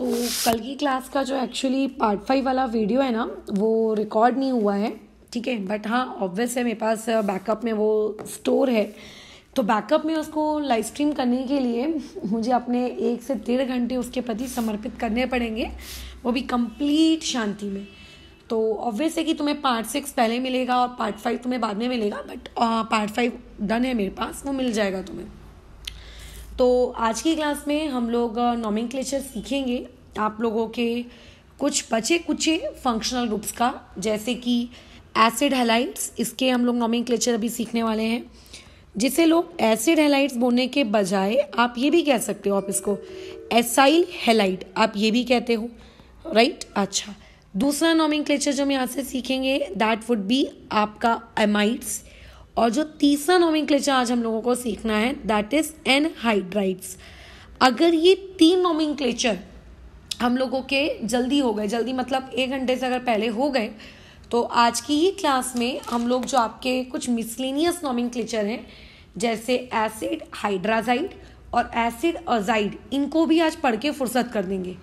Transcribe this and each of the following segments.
तो कल की क्लास का जो एक्चुअली पार्ट फाइव वाला वीडियो है ना वो रिकॉर्ड नहीं हुआ है ठीक है बट हाँ ऑब्वियस है मेरे पास बैकअप uh, में वो स्टोर है तो बैकअप में उसको लाइव स्ट्रीम करने के लिए मुझे अपने एक से डेढ़ घंटे उसके प्रति समर्पित करने पड़ेंगे वो भी कंप्लीट शांति में तो ऑब्वियस है कि तुम्हें पार्ट सिक्स पहले मिलेगा और पार्ट फाइव तुम्हें बाद में मिलेगा बट पार्ट फाइव डन है मेरे पास वो मिल जाएगा तुम्हें तो आज की क्लास में हम लोग नॉमिंग uh, सीखेंगे आप लोगों के कुछ बचे कुचे फंक्शनल ग्रुप्स का जैसे कि एसिड हेलाइट्स इसके हम लोग नॉमिंग अभी सीखने वाले हैं जिसे लोग एसिड हेलाइट्स बोलने के बजाय आप ये भी कह सकते हो आप इसको एसाइल हेलाइट आप ये भी कहते हो राइट अच्छा दूसरा नॉमिंग जो हम यहाँ से सीखेंगे दैट वुड बी आपका एमाइट्स और जो तीसरा नॉमिंग क्लेचर आज हम लोगों को सीखना है दैट इज एनहाइड्राइट्स अगर ये तीन नॉमिंग क्लेचर हम लोगों के जल्दी हो गए जल्दी मतलब एक घंटे से अगर पहले हो गए तो आज की ही क्लास में हम लोग जो आपके कुछ मिसलिनियस नॉमिंग हैं जैसे एसिड हाइड्राजाइड और एसिड अजाइड इनको भी आज पढ़ के फुर्सत कर देंगे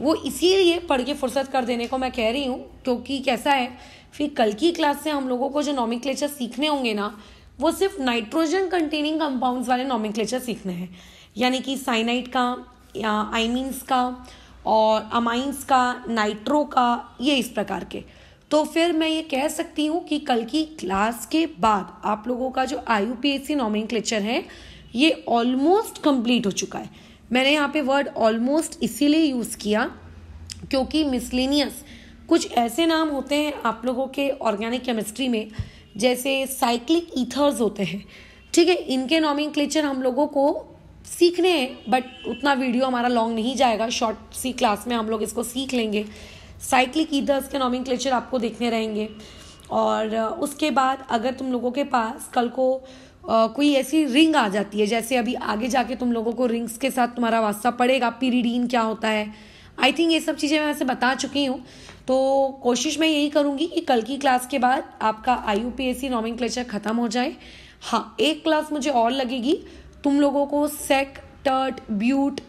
वो इसीलिए पढ़ के फुर्सत कर देने को मैं कह रही हूँ क्योंकि कैसा है फिर कल की क्लास से हम लोगों को जो नॉमिक सीखने होंगे ना वो सिर्फ नाइट्रोजन कंटेनिंग कंपाउंड्स वाले नॉमिक सीखने हैं यानी कि साइनाइट का या आइमीन्स का और अमाइंस का नाइट्रो का ये इस प्रकार के तो फिर मैं ये कह सकती हूँ कि कल की क्लास के बाद आप लोगों का जो I U P S C nomenclature है ये ऑलमोस्ट कंप्लीट हो चुका है मैंने यहाँ पे वर्ड ऑलमोस्ट इसीलिए यूज़ किया क्योंकि मिसलिनियस कुछ ऐसे नाम होते हैं आप लोगों के ऑर्गेनिक केमिस्ट्री में जैसे साइक्लिक ईथर्स होते हैं ठीक है इनके नॉमिनक्लेचर हम लोगों को सीखने हैं बट उतना वीडियो हमारा लॉन्ग नहीं जाएगा शॉर्ट सी क्लास में हम लोग इसको सीख लेंगे साइक्लिक ईदर्स के नॉमिंग क्लेचर आपको देखने रहेंगे और उसके बाद अगर तुम लोगों के पास कल को कोई ऐसी रिंग आ जाती है जैसे अभी आगे जाके तुम लोगों को रिंग्स के साथ तुम्हारा वास्ता पड़ेगा पीरीडीन क्या होता है आई थिंक ये सब चीज़ें मैं वैसे बता चुकी हूँ तो कोशिश मैं यही करूँगी कि कल की क्लास के बाद आपका I U P S C naming ख़त्म हो जाए हाँ एक क्लास मुझे और लगेगी तुम लोगों को सेक टर्ट ब्यूट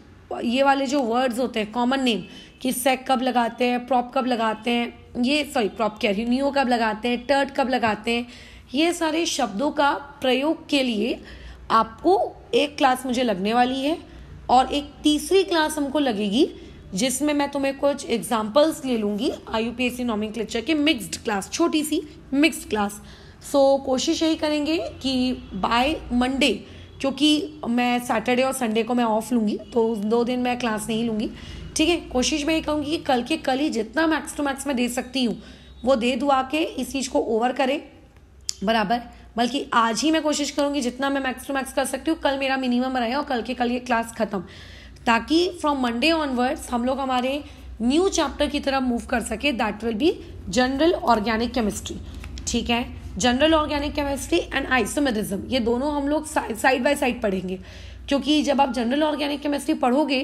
ये वाले जो वर्ड्स होते हैं कॉमन नेम कि सेक कब लगाते हैं प्रॉप कब लगाते हैं ये सॉरी प्रॉप रही न्यू कब लगाते हैं टर्ट कब लगाते हैं ये सारे शब्दों का प्रयोग के लिए आपको एक क्लास मुझे लगने वाली है और एक तीसरी क्लास हमको लगेगी जिसमें मैं तुम्हें कुछ एग्जाम्पल्स ले लूँगी I U P S C nomenclature की मिक्सड क्लास छोटी सी मिक्सड क्लास सो कोशिश यही करेंगे कि बाय मंडे क्योंकि मैं सैटरडे और संडे को मैं ऑफ लूँगी तो दो दिन मैं क्लास नहीं लूँगी ठीक है कोशिश मैं ये कहूँगी कि कल के कल ही जितना मैक्स टू मैक्स मैं दे सकती हूँ वो दे दुआ के इस चीज़ को ओवर करें बराबर बल्कि आज ही मैं कोशिश करूँगी जितना मैं मैक्स टू मैक्स कर सकती हूँ कल मेरा मिनिमम रहे और कल के कल ये क्लास ख़त्म ताकि फ्रॉम मंडे ऑनवर्ड्स हम लोग हमारे न्यू चैप्टर की तरफ मूव कर सके that will be general organic chemistry ठीक है general organic chemistry and isomerism ये दोनों हम लोग साइड बाय साइड पढ़ेंगे क्योंकि जब आप जनरल ऑर्गेनिक केमिस्ट्री पढ़ोगे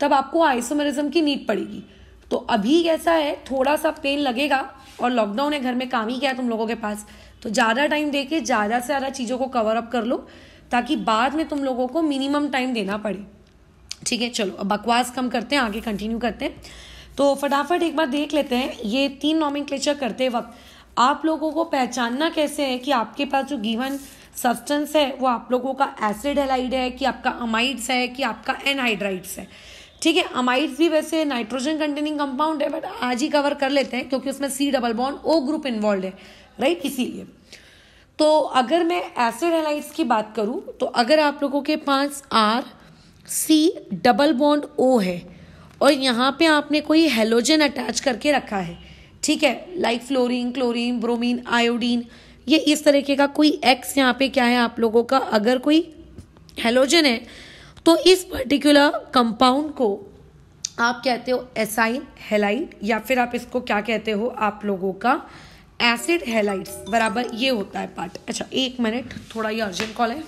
तब आपको आइसोमेरिज्म की नीड पड़ेगी तो अभी कैसा है थोड़ा सा पेन लगेगा और लॉकडाउन है घर में काम ही क्या है तुम लोगों के पास तो ज़्यादा टाइम दे के ज़्यादा से ज़्यादा चीज़ों को कवर अप कर लो ताकि बाद में तुम लोगों को मिनिमम टाइम देना पड़े ठीक है चलो अब बकवास कम करते हैं आगे कंटिन्यू करते हैं तो फटाफट एक बार देख लेते हैं ये तीन नॉमिन करते वक्त आप लोगों को पहचानना कैसे है कि आपके पास जो गिवन सब्सटेंस है वो आप लोगों का एसिड हेलाइड है कि आपका अमाइड्स है कि आपका एनहाइड्राइड्स है ठीक है अमाइड्स भी वैसे नाइट्रोजन कंटेनिंग कंपाउंड है बट आज ही कवर कर लेते हैं क्योंकि उसमें C double bond O group involve है राइट इसीलिए तो अगर मैं एसिड हेलाइड्स की बात करूँ तो अगर आप लोगों के पास R C double bond O है और यहाँ पे आपने कोई हेलोजन अटैच करके रखा है ठीक है like fluorine chlorine bromine iodine ये इस तरीके का कोई एक्स यहाँ पे क्या है आप लोगों का अगर कोई हेलोजन है तो इस पर्टिकुलर कंपाउंड को आप कहते हो एसाइन हेलाइट या फिर आप इसको क्या कहते हो आप लोगों का एसिड हेलाइट्स बराबर ये होता है पार्ट अच्छा एक मिनट थोड़ा ये अर्जेंट कॉल है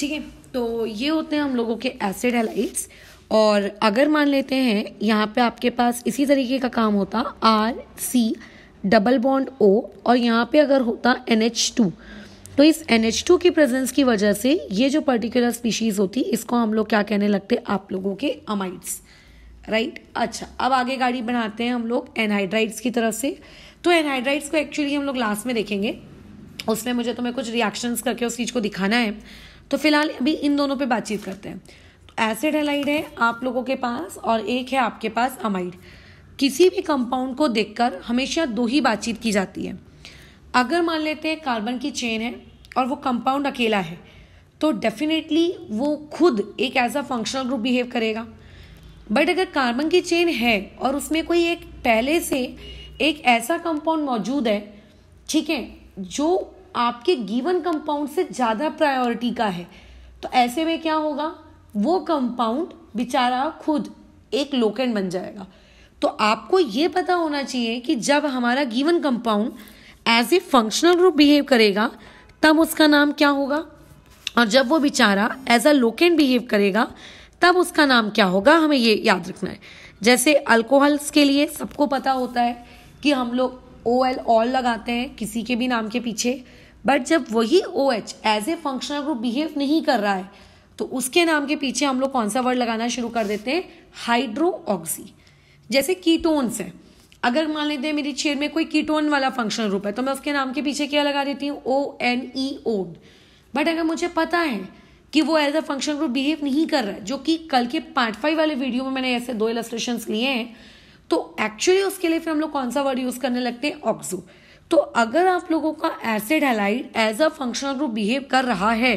ठीक है तो ये होते हैं हम लोगों के एसिड एलाइट्स और अगर मान लेते हैं यहाँ पे आपके पास इसी तरीके का काम होता R C double bond O और यहाँ पे अगर होता एन एच टू तो इस एन एच टू की प्रेजेंस की वजह से ये जो पर्टिकुलर स्पीशीज होती इसको हम लोग क्या कहने लगते आप लोगों के अमाइड्स राइट right? अच्छा अब आगे गाड़ी बनाते हैं हम लोग एनहाइड्राइड्स की तरफ से तो एनहाइड्राइड्स को एक्चुअली हम लोग लास्ट में देखेंगे उसमें मुझे तुम्हें कुछ रिएक्शंस करके उस चीज़ को दिखाना है तो फिलहाल अभी इन दोनों पे बातचीत करते हैं एसिड हेलाइड है आप लोगों के पास और एक है आपके पास अमाइड किसी भी कंपाउंड को देखकर हमेशा दो ही बातचीत की जाती है अगर मान लेते हैं कार्बन की चेन है और वो कंपाउंड अकेला है तो डेफिनेटली वो खुद एक ऐसा फंक्शनल ग्रुप बिहेव करेगा बट अगर कार्बन की चेन है और उसमें कोई एक पहले से एक ऐसा कंपाउंड मौजूद है ठीक है जो आपके गिवन कंपाउंड से ज़्यादा प्रायोरिटी का है तो ऐसे में क्या होगा वो कंपाउंड बेचारा खुद एक लोकेंड बन जाएगा तो आपको ये पता होना चाहिए कि जब हमारा given compound as a functional group behave करेगा तब उसका नाम क्या होगा और जब वो बेचारा एज अ लोकेंड बिहेव करेगा तब उसका नाम क्या होगा हमें ये याद रखना है जैसे अल्कोहल्स के लिए सबको पता होता है कि हम लोग ओ एल ऑल लगाते हैं किसी के भी नाम के पीछे बट जब वही O H as a functional group behave नहीं कर रहा है तो उसके नाम के पीछे हम लोग कौन सा वर्ड लगाना शुरू कर देते हैं हाइड्रो ऑक्सी जैसे कीटोन्स है अगर मान लेते हैं मेरी चेयर में कोई कीटोन वाला फंक्शनल ग्रुप है तो मैं उसके नाम के पीछे क्या लगा देती हूँ O N E O but अगर मुझे पता है कि वो as a functional group behave नहीं कर रहा है जो कि कल के पार्ट फाइव वाले वीडियो में मैंने ऐसे दो इलस्ट्रेशन लिए हैं तो एक्चुअली उसके लिए फिर हम लोग कौन सा वर्ड यूज़ करने लगते हैं ऑक्सो तो अगर आप लोगों का acid halide as a functional group behave कर रहा है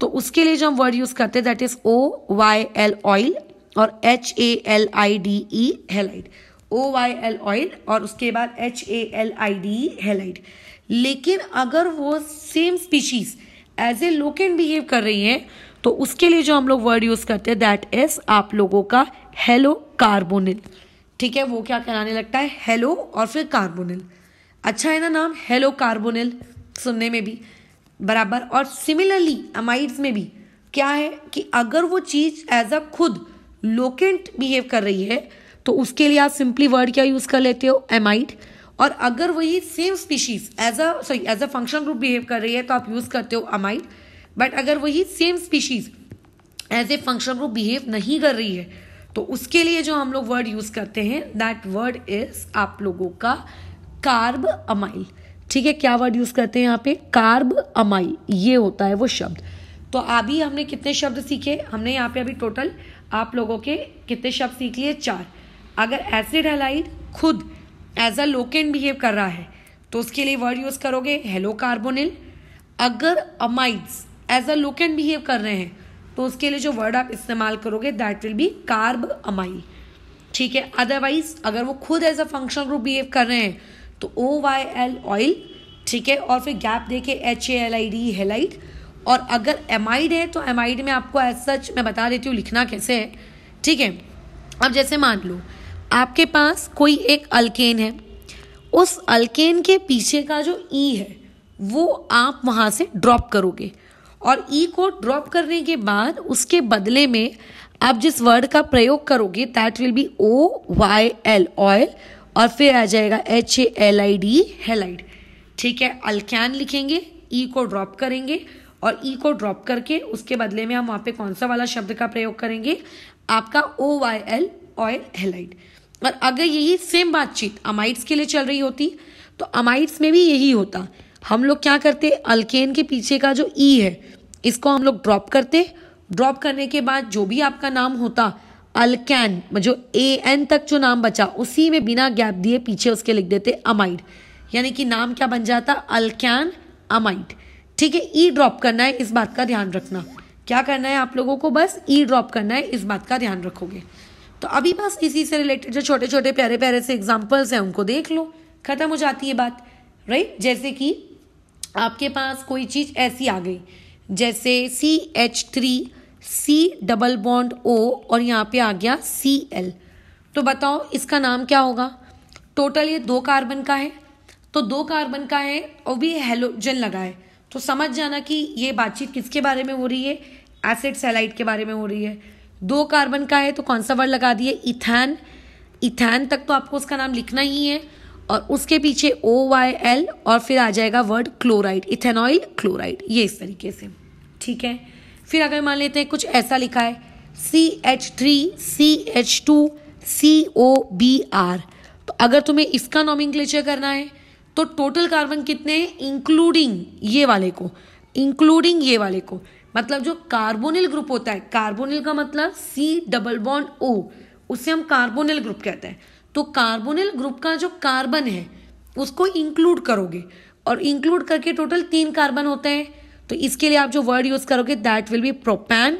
तो उसके लिए जो हम वर्ड यूज करते हैं that is O Y L oyl और H A L I D E halide O Y L oyl और उसके बाद H A L I D E halide लेकिन अगर वो same species as a locant behave कर रही है तो उसके लिए जो हम लोग वर्ड यूज करते हैं दैट इज आप लोगों का हेलो कार्बोनिल ठीक है वो क्या कहलाने लगता है हेलो और फिर कार्बोनिल अच्छा है ना नाम हेलो कार्बोनिल सुनने में भी बराबर और सिमिलरली अमाइड्स में भी क्या है कि अगर वो चीज़ एज अ खुद लोकेंट बिहेव कर रही है तो उसके लिए आप सिंपली वर्ड क्या यूज़ कर लेते हो एमाइड और अगर वही same species as a sorry as a function group behave कर रही है तो आप यूज़ करते हो अमाइड बट अगर वही same species as a function group behave नहीं कर रही है तो उसके लिए जो हम लोग वर्ड यूज़ करते हैं दैट वर्ड इज़ आप लोगों का कार्ब अमाइल ठीक है क्या वर्ड यूज करते हैं यहाँ पे कार्ब अमाइल ये होता है वो शब्द तो अभी हमने कितने शब्द सीखे हमने यहाँ पे अभी टोटल आप लोगों के कितने शब्द सीख लिए चार अगर एसिड हेलाइड खुद एज अ लोकेन बिहेव कर रहा है तो उसके लिए वर्ड यूज करोगे हेलो कार्बोनिल अगर amides as a locant behave कर रहे हैं तो उसके लिए जो वर्ड आप इस्तेमाल करोगे that will be carbamoyl ठीक है अदरवाइज अगर वो खुद as a functional group behave कर रहे हैं तो ओ वाई एल ऑयल ठीक है और फिर गैप देखे H A L I D halide और अगर एमाइड है तो एमाइड में आपको एज सच मैं बता देती हूँ लिखना कैसे है ठीक है अब जैसे मान लो आपके पास कोई एक अल्केन है उस अल्केन के पीछे का जो ई e है वो आप वहाँ से ड्रॉप करोगे और ई e को ड्रॉप करने के बाद उसके बदले में आप जिस वर्ड का प्रयोग करोगे that will be O Y L oyl और फिर आ जाएगा H A L I D halide ठीक है अल्कैन लिखेंगे ई e को ड्रॉप करेंगे और ई e को ड्रॉप करके उसके बदले में हम वहाँ पे कौन सा वाला शब्द का प्रयोग करेंगे आपका O Y L oyl halide और अगर यही सेम बातचीत अमाइट्स के लिए चल रही होती तो अमाइट्स में भी यही होता हम लोग क्या करते अल्केन के पीछे का जो ई e है इसको हम लोग ड्रॉप करते ड्रॉप करने के बाद जो भी आपका नाम होता अलकैन मतलब जो ए एन तक जो नाम बचा उसी में बिना गैप दिए पीछे उसके लिख देते अमाइड यानी कि नाम क्या बन जाता अलकैन अमाइड ठीक है ई e ड्रॉप करना है इस बात का ध्यान रखना क्या करना है आप लोगों को बस ई e ड्रॉप करना है इस बात का ध्यान रखोगे तो अभी बस इसी से रिलेटेड जो छोटे छोटे प्यारे प्यारे से एग्जाम्पल्स हैं उनको देख लो खत्म हो जाती है बात राइट जैसे कि आपके पास कोई चीज़ ऐसी आ गई जैसे C H three C double bond O और यहाँ पे आ गया सी एल तो बताओ इसका नाम क्या होगा टोटल ये दो कार्बन का है तो दो कार्बन का है और भी हेलोजन लगा है तो समझ जाना कि ये बातचीत किसके बारे में हो रही है एसिड सेलाइट के बारे में हो रही है दो कार्बन का है तो कौन सा वर्ड लगा दिए इथैन इथैन तक तो आपको उसका नाम लिखना ही है और उसके पीछे ओ वाई एल और फिर आ जाएगा वर्ड क्लोराइड इथेनॉइल क्लोराइड ये इस तरीके से ठीक है फिर अगर मान लेते हैं कुछ ऐसा लिखा है C H three C H two C O B R तो अगर तुम्हें इसका नॉमिंग करना है तो टोटल कार्बन कितने हैं इंक्लूडिंग ये वाले को इंक्लूडिंग ये वाले को मतलब जो कार्बोनिल ग्रुप होता है कार्बोनिल का मतलब सी डबल बॉन्ड ओ उसे हम कार्बोनिल ग्रुप कहते हैं तो कार्बोनिल ग्रुप का जो कार्बन है उसको इंक्लूड करोगे और इंक्लूड करके टोटल तीन कार्बन होते हैं तो इसके लिए आप जो वर्ड यूज करोगे दैट विल बी प्रोपैन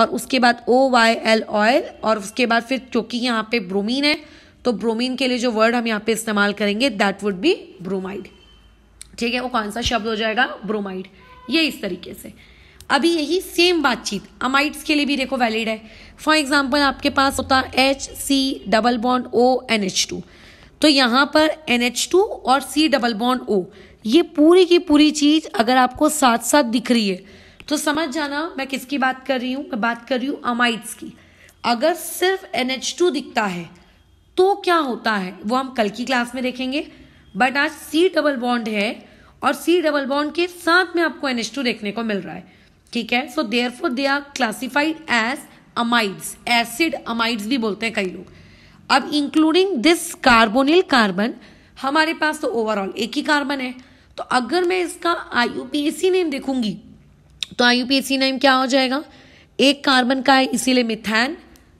और उसके बाद ओ वाई एल ऑयल और उसके बाद फिर क्योंकि यहाँ पे ब्रोमीन है तो ब्रोमीन के लिए जो वर्ड हम यहाँ पे इस्तेमाल करेंगे दैट वुड बी ब्रोमाइड ठीक है वो कौन सा शब्द हो जाएगा ब्रोमाइड ये इस तरीके से अभी यही सेम बातचीत अमाइड्स के लिए भी देखो वैलिड है फॉर एग्जाम्पल आपके पास होता है H C double bond O N H two तो यहाँ पर एन एच टू और सी डबल बॉन्ड ओ ये पूरी की पूरी चीज अगर आपको साथ साथ दिख रही है तो समझ जाना मैं किसकी बात कर रही हूं मैं बात कर रही हूँ अमाइट्स की अगर सिर्फ एन दिखता है तो क्या होता है वो हम कल की क्लास में देखेंगे बट आज सी डबल बॉन्ड है और सी डबल बॉन्ड के साथ में आपको एन देखने को मिल रहा है ठीक है so therefore they are classified as amides acid amides भी बोलते हैं कई लोग अब इंक्लूडिंग दिस कार्बोनिल कार्बन हमारे पास तो ओवरऑल एक ही कार्बन है तो अगर मैं इसका I U P S C name देखूंगी तो I U P S C name क्या हो जाएगा एक कार्बन का है इसीलिए मिथैन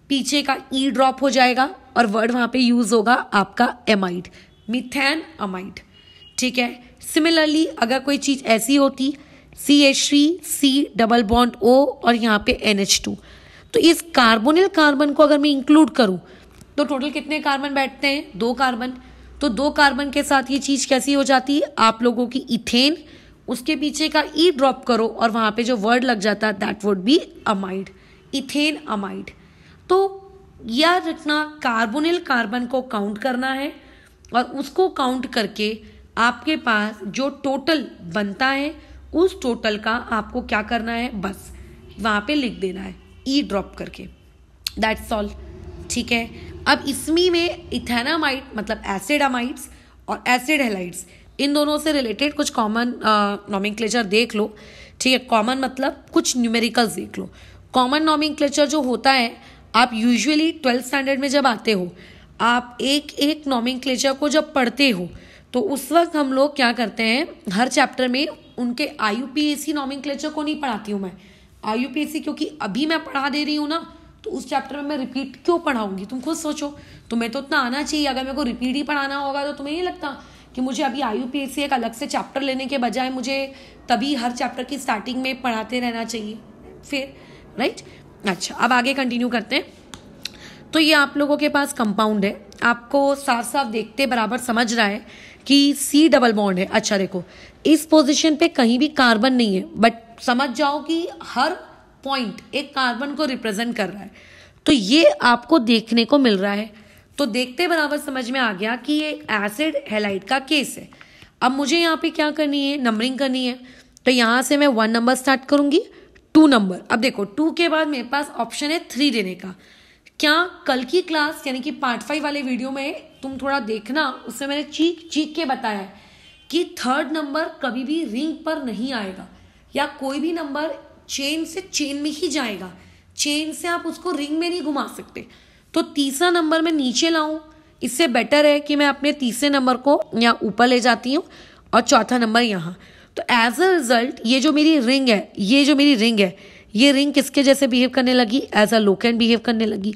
पीछे का ई e ड्रॉप हो जाएगा और वर्ड वहां पे यूज होगा आपका एमाइड मिथैन अमाइड ठीक है सिमिलरली अगर कोई चीज़ ऐसी होती C H three C double bond O और यहाँ पे एन एच टू तो इस कार्बोनिल कार्बन को अगर मैं इंक्लूड करूँ तो टोटल कितने कार्बन बैठते हैं दो कार्बन तो दो कार्बन के साथ ये चीज कैसी हो जाती है आप लोगों की इथेन उसके पीछे का ई e ड्रॉप करो और वहां पे जो वर्ड लग जाता है that would be amide ethane amide तो याद रखना कार्बोनिल कार्बन को काउंट करना है और उसको काउंट करके आपके पास जो टोटल बनता है उस टोटल का आपको क्या करना है बस वहां पे लिख देना है ई e ड्रॉप करके दैट्स ऑल ठीक है अब इसमें में इथेनामाइट मतलब अमाइट्स और एसिड हेलाइट्स इन दोनों से रिलेटेड कुछ कॉमन नॉमिक्लेचर देख लो ठीक है कॉमन मतलब कुछ न्यूमेरिकल्स देख लो कॉमन नॉमिंक्लेचर जो होता है आप यूजुअली ट्वेल्थ स्टैंडर्ड में जब आते हो आप एक एक नॉमिंक्लेचर को जब पढ़ते हो तो उस वक्त हम लोग क्या करते हैं हर चैप्टर में उनके I U P S C naming को नहीं पढ़ाती हूँ मैं I U P S C क्योंकि अभी मैं पढ़ा दे रही हूँ ना तो उस चैप्टर में मैं रिपीट क्यों पढ़ाऊंगी तुम खुद सोचो तुम्हें तो उतना आना चाहिए अगर मेरे को रिपीट ही पढ़ाना होगा तो तुम्हें नहीं लगता कि मुझे अभी आई यू एक अलग से चैप्टर लेने के बजाय मुझे तभी हर चैप्टर की स्टार्टिंग में पढ़ाते रहना चाहिए फिर राइट अच्छा अब आगे कंटिन्यू करते हैं तो ये आप लोगों के पास कंपाउंड है आपको साफ साफ देखते बराबर समझ रहा है कि सी डबल बॉन्ड है अच्छा देखो इस पोजीशन पे कहीं भी कार्बन नहीं है बट समझ जाओ कि हर पॉइंट एक कार्बन को रिप्रेजेंट कर रहा है तो ये आपको देखने को मिल रहा है तो देखते बराबर समझ में आ गया कि ये एसिड हेलाइट का केस है अब मुझे यहाँ पे क्या करनी है नंबरिंग करनी है तो यहाँ से मैं वन नंबर स्टार्ट करूँगी टू नंबर अब देखो टू के बाद मेरे पास ऑप्शन है थ्री देने का क्या कल की क्लास यानी कि पार्ट फाइव वाले वीडियो में तुम थोड़ा देखना उससे मैंने चीख चीख के बताया है कि थर्ड नंबर कभी भी रिंग पर नहीं आएगा या कोई भी नंबर चेन से चेन में ही जाएगा चेन से आप उसको रिंग में नहीं घुमा सकते तो तीसरा नंबर मैं नीचे लाऊं इससे बेटर है कि मैं अपने तीसरे नंबर को यहाँ ऊपर ले जाती हूँ और चौथा नंबर यहाँ तो एज अ रिजल्ट ये जो मेरी रिंग है ये जो मेरी रिंग है ये रिंग किसके जैसे बिहेव करने लगी एज अ एंड बिहेव करने लगी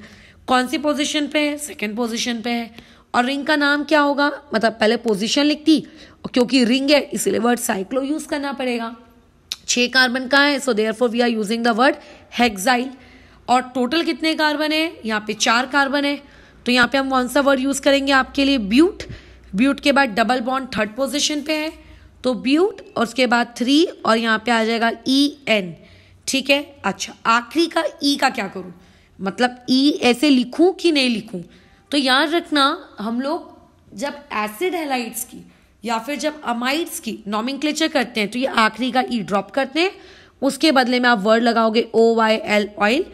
कौन सी पोजिशन पे है सेकेंड पोजिशन पे है और रिंग का नाम क्या होगा मतलब पहले पोजिशन लिखती क्योंकि रिंग है इसलिए वर्ड साइक्लो यूज करना पड़ेगा छः कार्बन का है so there we are using the word hexyl और टोटल कितने कार्बन है यहाँ पे चार कार्बन है तो यहाँ पे हम कौन सा वर्ड यूज़ करेंगे आपके लिए ब्यूट ब्यूट के बाद डबल बॉन्ड थर्ड पोजिशन पे है तो ब्यूट और उसके बाद थ्री और यहाँ पे आ जाएगा ई e एन ठीक है अच्छा आखिरी का ई e का क्या करूँ मतलब ई e ऐसे लिखूँ कि नहीं लिखूँ तो याद रखना हम लोग जब एसिड हेलाइट्स की या फिर जब अमाइड्स की नॉमिंक्लेचर करते हैं तो ये आखिरी का ई e ड्रॉप करते हैं उसके बदले में आप वर्ड लगाओगे ओ वाई एल ऑयल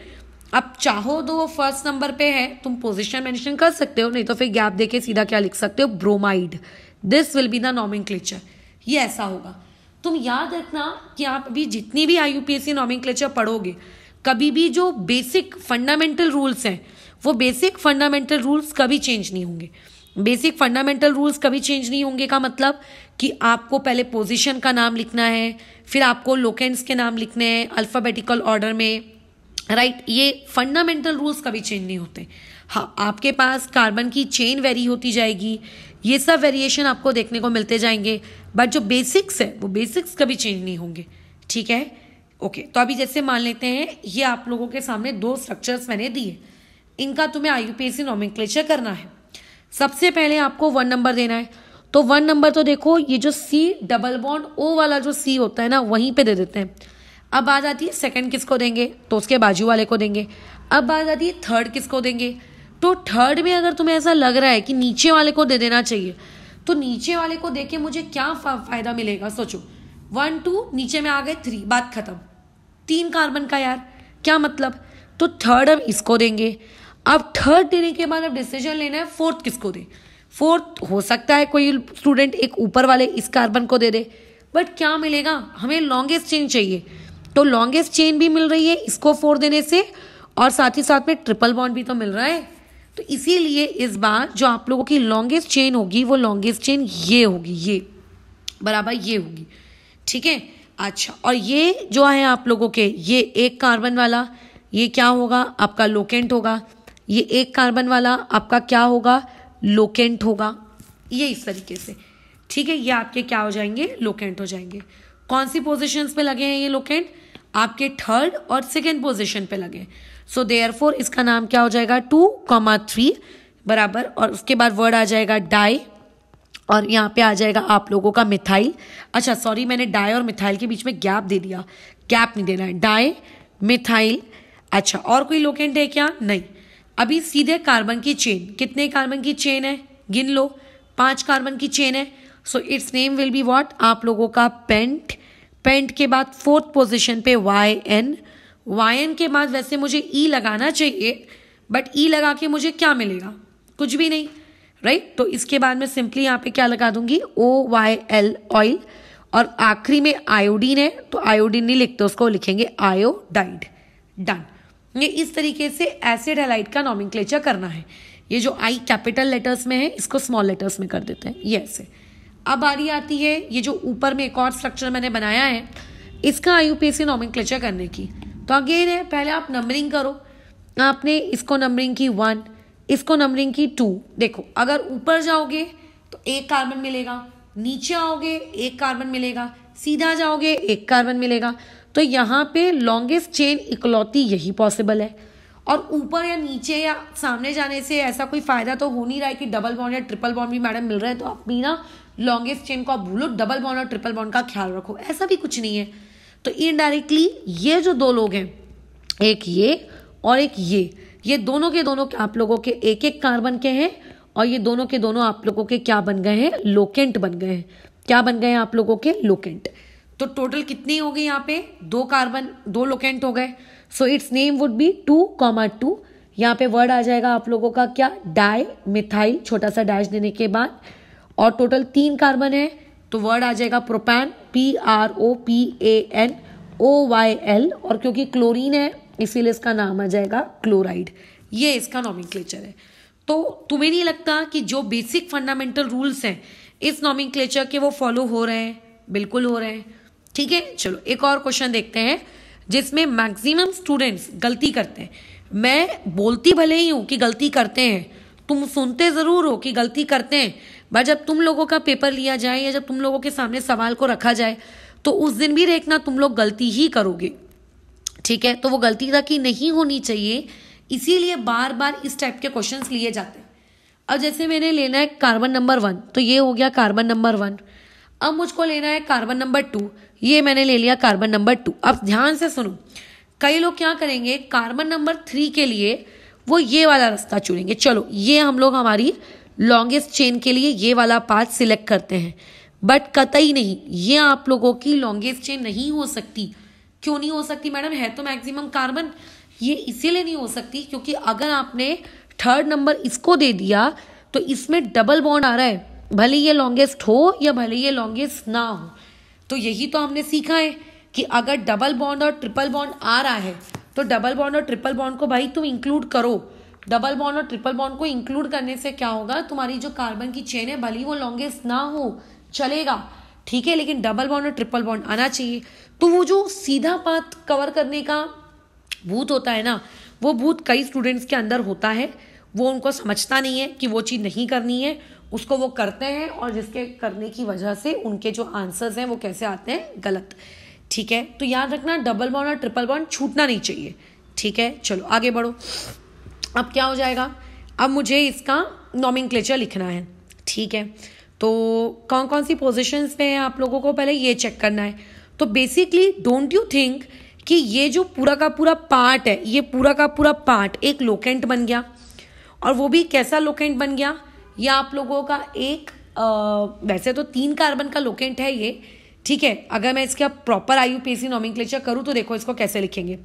अब चाहो तो वो फर्स्ट नंबर पे है तुम पोजिशन मैंशन कर सकते हो नहीं तो फिर गैप देके सीधा क्या लिख सकते हो bromide this will be the naming ये ऐसा होगा तुम याद रखना कि आप अभी जितनी भी I U P S C naming पढ़ोगे कभी भी जो बेसिक फंडामेंटल रूल्स हैं वो बेसिक फंडामेंटल रूल्स कभी चेंज नहीं होंगे बेसिक फंडामेंटल रूल्स कभी चेंज नहीं होंगे का मतलब कि आपको पहले पोजीशन का नाम लिखना है फिर आपको लोकेंड्स के नाम लिखने हैं अल्फ़ाबेटिकल ऑर्डर में राइट right? ये फंडामेंटल रूल्स कभी चेंज नहीं होते हाँ आपके पास कार्बन की चेन वेरी होती जाएगी ये सब वेरिएशन आपको देखने को मिलते जाएंगे बट जो बेसिक्स है वो बेसिक्स कभी चेंज नहीं होंगे ठीक है ओके okay, तो अभी जैसे मान लेते हैं ये आप लोगों के सामने दो स्ट्रक्चर्स मैंने दिए इनका तुम्हें आई यू पी एस करना है सबसे पहले आपको वन नंबर देना है तो वन नंबर तो देखो ये जो सी डबल बॉन्ड ओ वाला जो सी होता है ना वहीं पे दे देते हैं अब बात आती है सेकंड किसको देंगे तो उसके बाजू वाले को देंगे अब बात आती है थर्ड किसको देंगे तो थर्ड में अगर तुम्हें ऐसा लग रहा है कि नीचे वाले को दे देना चाहिए तो नीचे वाले को दे के मुझे क्या फायदा मिलेगा सोचो वन टू नीचे में आ गए थ्री बात खत्म तीन कार्बन का यार क्या मतलब तो थर्ड हम इसको देंगे अब थर्ड देने के बाद अब डिसीजन लेना है फोर्थ किसको दे फोर्थ हो सकता है कोई स्टूडेंट एक ऊपर वाले इस कार्बन को दे दे बट क्या मिलेगा हमें लॉन्गेस्ट चेन चाहिए तो लॉन्गेस्ट चेन भी मिल रही है इसको फोर देने से और साथ ही साथ में ट्रिपल बॉन्ड भी तो मिल रहा है तो इसीलिए इस बार जो आप लोगों की लॉन्गेस्ट चेन होगी वो लॉन्गेस्ट चेन ये होगी ये बराबर ये होगी ठीक है अच्छा और ये जो है आप लोगों के ये एक कार्बन वाला ये क्या होगा आपका लोकेंट होगा ये एक कार्बन वाला आपका क्या होगा लोकेंट होगा ये इस तरीके से ठीक है ये आपके क्या हो जाएंगे लोकेंट हो जाएंगे कौन सी पोजिशन पे लगे हैं ये लोकेंट आपके थर्ड और सेकेंड पोजिशन पे लगे सो देयर फोर इसका नाम क्या हो जाएगा टू कॉमा थ्री बराबर और उसके बाद वर्ड आ जाएगा डाई और यहाँ पे आ जाएगा आप लोगों का मिथाइल अच्छा सॉरी मैंने डाई और मिथाइल के बीच में गैप दे दिया गैप नहीं देना है डाई मिथाइल अच्छा और कोई लोकेंट है क्या नहीं अभी सीधे कार्बन की चेन कितने कार्बन की चेन है गिन लो पांच कार्बन की चेन है so its name will be what आप लोगों का पेंट पेंट के बाद फोर्थ पोजिशन पे वाई एन वाई एन के बाद वैसे मुझे ई e लगाना चाहिए बट ई e लगा के मुझे क्या मिलेगा कुछ भी नहीं राइट right? तो इसके बाद मैं सिंपली यहाँ पे क्या लगा दूंगी ओ वाई एल ऑयल और आखिरी में आयोडीन है तो आयोडीन नहीं लिखते उसको लिखेंगे आयोडाइड डन ये इस तरीके से एसिड हेलाइट का नॉमिंग करना है ये जो आई कैपिटल लेटर्स में है इसको स्मॉल लेटर्स में कर देते हैं ये ऐसे अब बारी आती है ये जो ऊपर में एक और स्ट्रक्चर मैंने बनाया है इसका आई यू पी एस करने की तो अगेन है पहले आप नंबरिंग करो आपने इसको नंबरिंग की वन इसको नंबरिंग की टू देखो अगर ऊपर जाओगे तो एक कार्बन मिलेगा नीचे आओगे एक कार्बन मिलेगा सीधा जाओगे एक कार्बन मिलेगा तो यहाँ पे लॉन्गेस्ट चेन इकलौती यही पॉसिबल है और ऊपर या नीचे या सामने जाने से ऐसा कोई फ़ायदा तो हो नहीं रहा है कि डबल बॉन्ड या ट्रिपल बॉन्ड भी मैडम मिल रहे हैं तो आप भी ना लॉन्गेस्ट चेन को आप भूलो डबल बॉन्ड और ट्रिपल बॉन्ड का ख्याल रखो ऐसा भी कुछ नहीं है तो इनडायरेक्टली ये जो दो लोग हैं एक ये और एक ये ये दोनों के दोनों के आप लोगों के एक एक कार्बन के हैं और ये दोनों के दोनों आप लोगों के क्या बन गए हैं लोकेंट बन गए हैं क्या बन गए हैं आप लोगों के लोकेंट तो टोटल कितनी हो गई यहाँ पे दो कार्बन दो लोकेंट हो गए so its name would be two comma two यहाँ पे वर्ड आ जाएगा आप लोगों का क्या डाई मिथाइल छोटा सा डैश देने के बाद और टोटल तीन कार्बन है तो वर्ड आ जाएगा propane P R O P A N O Y L और क्योंकि क्लोरीन है इसीलिए इसका नाम आ जाएगा क्लोराइड ये इसका नॉमिक्लेचर है तो तुम्हें नहीं लगता कि जो बेसिक फंडामेंटल रूल्स हैं इस नॉमिक्लेचर के वो फॉलो हो रहे हैं बिल्कुल हो रहे हैं ठीक है चलो एक और क्वेश्चन देखते हैं जिसमें मैक्सिमम स्टूडेंट्स गलती करते हैं मैं बोलती भले ही हूँ कि गलती करते हैं तुम सुनते ज़रूर हो कि गलती करते हैं बट जब तुम लोगों का पेपर लिया जाए या जब तुम लोगों के सामने सवाल को रखा जाए तो उस दिन भी देखना तुम लोग गलती ही करोगे ठीक है तो वो गलती था कि नहीं होनी चाहिए इसीलिए बार बार इस टाइप के क्वेश्चन लिए जाते हैं अब जैसे मैंने लेना है कार्बन नंबर वन तो ये हो गया कार्बन नंबर वन अब मुझको लेना है कार्बन नंबर टू ये मैंने ले लिया कार्बन नंबर टू अब ध्यान से सुनो कई लोग क्या करेंगे कार्बन नंबर थ्री के लिए वो ये वाला रास्ता चुनेंगे चलो ये हम लोग हमारी लॉन्गेस्ट चेन के लिए ये वाला पाथ सिलेक्ट करते हैं बट कतई नहीं ये आप लोगों की लॉन्गेस्ट चेन नहीं हो सकती क्यों नहीं हो सकती मैडम है तो मैक्सिमम कार्बन ये इसीलिए नहीं हो सकती क्योंकि अगर आपने थर्ड नंबर इसको दे दिया तो इसमें डबल बॉन्ड आ रहा है भले ये लॉन्गेस्ट हो या भले ये लॉन्गेस्ट ना हो तो यही तो हमने सीखा है कि अगर डबल बॉन्ड और ट्रिपल बॉन्ड आ रहा है तो डबल बॉन्ड और ट्रिपल बॉन्ड को भाई तुम इंक्लूड करो डबल बॉन्ड और ट्रिपल बॉन्ड को इंक्लूड करने से क्या होगा तुम्हारी जो कार्बन की चेन है भली वो लॉन्गेस्ट ना हो चलेगा ठीक है लेकिन डबल बॉन्ड और ट्रिपल बॉन्ड आना चाहिए तो वो जो सीधा पाथ कवर करने का भूत होता है ना वो भूत कई स्टूडेंट्स के अंदर होता है वो उनको समझता नहीं है कि वो चीज़ नहीं करनी है उसको वो करते हैं और जिसके करने की वजह से उनके जो आंसर्स हैं वो कैसे आते हैं गलत ठीक है तो याद रखना डबल बॉन्ड और ट्रिपल बॉन्ड छूटना नहीं चाहिए ठीक है चलो आगे बढ़ो अब क्या हो जाएगा अब मुझे इसका नॉमिंग लिखना है ठीक है तो कौन कौन सी पोजिशंस पे हैं आप लोगों को पहले ये चेक करना है तो बेसिकली डोंट यू थिंक कि ये जो पूरा का पूरा पार्ट है ये पूरा का पूरा पार्ट एक लोकेंट बन गया और वो भी कैसा लोकेंट बन गया ये आप लोगों का एक आ, वैसे तो तीन कार्बन का लोकेंट है ये ठीक है अगर मैं इसका proper I U P C nomenclature करूँ तो देखो इसको कैसे लिखेंगे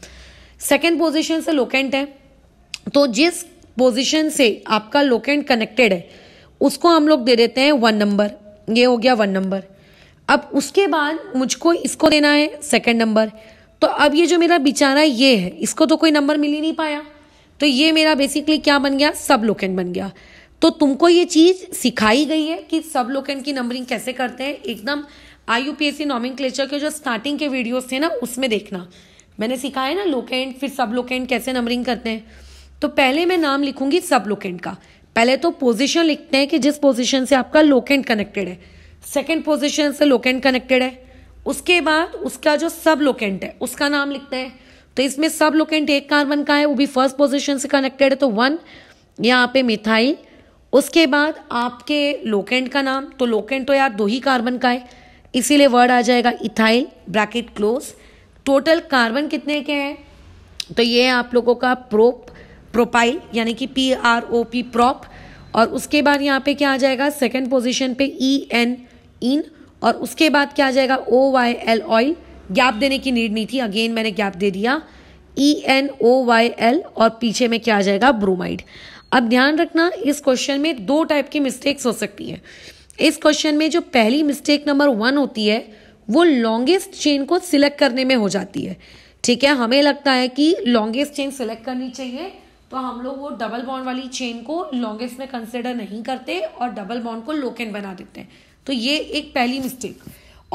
सेकेंड पोजिशन से लोकेंट है तो जिस पोजिशन से आपका लोकेंट कनेक्टेड है उसको हम लोग दे देते हैं वन नंबर ये हो गया वन नंबर अब उसके बाद मुझको इसको देना है सेकेंड नंबर तो अब ये जो मेरा बिचारा ये है इसको तो कोई नंबर मिल ही नहीं पाया तो ये मेरा बेसिकली क्या बन गया सब लोकेंट बन गया तो तुमको ये चीज सिखाई गई है कि सब लोग इनकी नंबरिंग कैसे करते हैं एकदम I U P S nomenclature के जो स्टार्टिंग के वीडियोस थे ना उसमें देखना मैंने सिखाया ना लोकेंड फिर सब लोकेंड कैसे नंबरिंग करते हैं तो पहले मैं नाम लिखूंगी सब लोकेंट का पहले तो पोजीशन लिखते हैं कि जिस पोजीशन से आपका लोकेंड कनेक्टेड है सेकंड पोजीशन से लोकेंड कनेक्टेड है उसके बाद उसका जो सब लोकेंट है उसका नाम लिखते हैं तो इसमें सब लोकेंट एक कार्बन का है वो भी फर्स्ट पोजिशन से कनेक्टेड है तो वन यहाँ पे मिथाइल उसके बाद आपके लोकेंट का नाम तो लोकेंट तो यार दो ही कार्बन का है इसीलिए वर्ड आ जाएगा ethyl bracket close total carbon कितने के हैं तो ये है आप लोगों का प्रोप प्रोपाइल यानी कि P R O P prop और उसके बाद यहाँ पे क्या आ जाएगा सेकेंड पोजिशन पे ई एन इन और उसके बाद क्या आ जाएगा O Y L oyl gap देने की नीड नहीं थी अगेन मैंने गैप दे दिया E N O Y L और पीछे में क्या आ जाएगा ब्रोमाइड अब ध्यान रखना इस क्वेश्चन में दो टाइप की मिस्टेक्स हो सकती है इस क्वेश्चन में जो पहली मिस्टेक नंबर वन होती है वो लॉन्गेस्ट चेन को सिलेक्ट करने में हो जाती है ठीक है हमें लगता है कि लॉन्गेस्ट चेन सिलेक्ट करनी चाहिए तो हम लोग वो डबल बॉन्ड वाली चेन को लॉन्गेस्ट में कंसिडर नहीं करते और डबल बॉन्ड को लोकेन बना देते हैं तो ये एक पहली मिस्टेक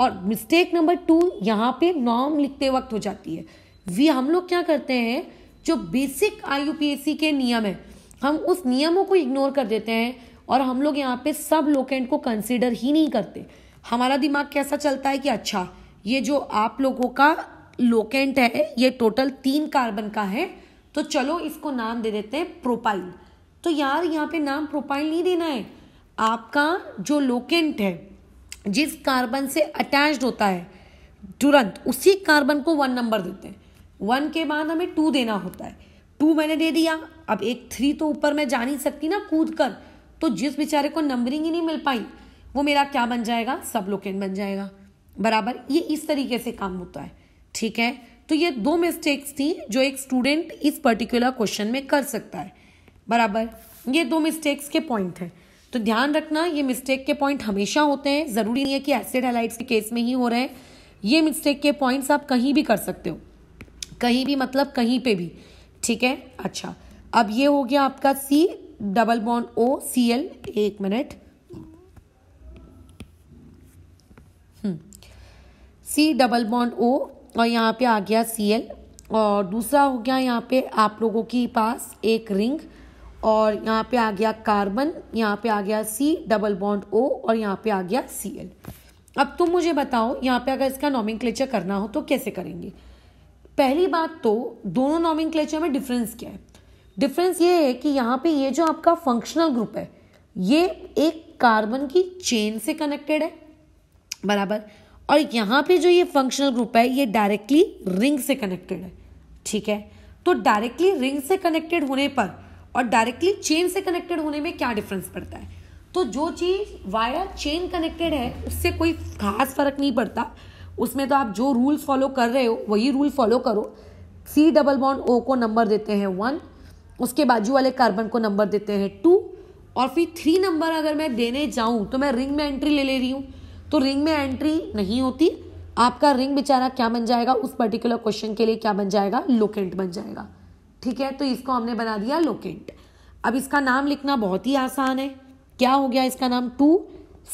और मिस्टेक नंबर टू यहाँ पे नॉर्म लिखते वक्त हो जाती है वी हम लोग क्या करते हैं जो बेसिक आई के नियम है हम उस नियमों को इग्नोर कर देते हैं और हम लोग यहाँ पे सब लोकेंट को कंसिडर ही नहीं करते हमारा दिमाग कैसा चलता है कि अच्छा ये जो आप लोगों का लोकेंट है ये टोटल तीन कार्बन का है तो चलो इसको नाम दे देते हैं प्रोपाइल तो यार यहाँ पे नाम प्रोपाइल नहीं देना है आपका जो लोकेंट है जिस कार्बन से अटैच्ड होता है तुरंत उसी कार्बन को वन नंबर देते हैं वन के बाद हमें टू देना होता है टू मैंने दे दिया अब एक थ्री तो ऊपर मैं जा नहीं सकती ना कूद कर तो जिस बेचारे को नंबरिंग ही नहीं मिल पाई वो मेरा क्या बन जाएगा सब लोकेट बन जाएगा बराबर ये इस तरीके से काम होता है ठीक है तो ये दो मिस्टेक्स थी जो एक स्टूडेंट इस पर्टिकुलर क्वेश्चन में कर सकता है बराबर ये दो मिस्टेक्स के पॉइंट हैं तो ध्यान रखना ये मिस्टेक के पॉइंट हमेशा होते हैं ज़रूरी नहीं है कि एसिड हेलाइट्स के केस में ही हो रहे हैं ये मिस्टेक के पॉइंट्स आप कहीं भी कर सकते हो कहीं भी मतलब कहीं पे भी ठीक है अच्छा अब ये हो गया आपका C double bond O C L एक minute C double bond O और यहाँ पे आ गया सी एल और दूसरा हो गया यहाँ पे आप लोगों के पास एक रिंग और यहाँ पे आ गया कार्बन यहाँ पे आ गया सी डबल बॉन्ड ओ और यहाँ पे आ गया सी एल अब तुम मुझे बताओ यहाँ पे अगर इसका नॉमिंग करना हो तो कैसे करेंगे पहली बात तो दोनों नॉमिंग में डिफरेंस क्या है डिफरेंस ये है कि यहाँ पे ये जो आपका फंक्शनल ग्रुप है ये एक कार्बन की चेन से कनेक्टेड है बराबर और यहाँ पे जो ये फंक्शनल ग्रुप है ये डायरेक्टली रिंग से कनेक्टेड है ठीक है तो डायरेक्टली रिंग से कनेक्टेड होने पर और डायरेक्टली चेन से कनेक्टेड होने में क्या डिफरेंस पड़ता है तो जो चीज़ वायर चेन कनेक्टेड है उससे कोई खास फर्क नहीं पड़ता उसमें तो आप जो रूल फॉलो कर रहे हो वही रूल फॉलो करो सी डबल बॉन्ड ओ को नंबर देते हैं वन उसके बाजू वाले कार्बन को नंबर देते हैं टू और फिर थ्री नंबर अगर मैं देने जाऊं तो मैं रिंग में एंट्री ले ले रही हूँ तो रिंग में एंट्री नहीं होती आपका रिंग बेचारा क्या बन जाएगा उस पर्टिकुलर क्वेश्चन के लिए क्या बन जाएगा लोकेंट बन जाएगा ठीक है तो इसको हमने बना दिया लोकेंट अब इसका नाम लिखना बहुत ही आसान है क्या हो गया इसका नाम टू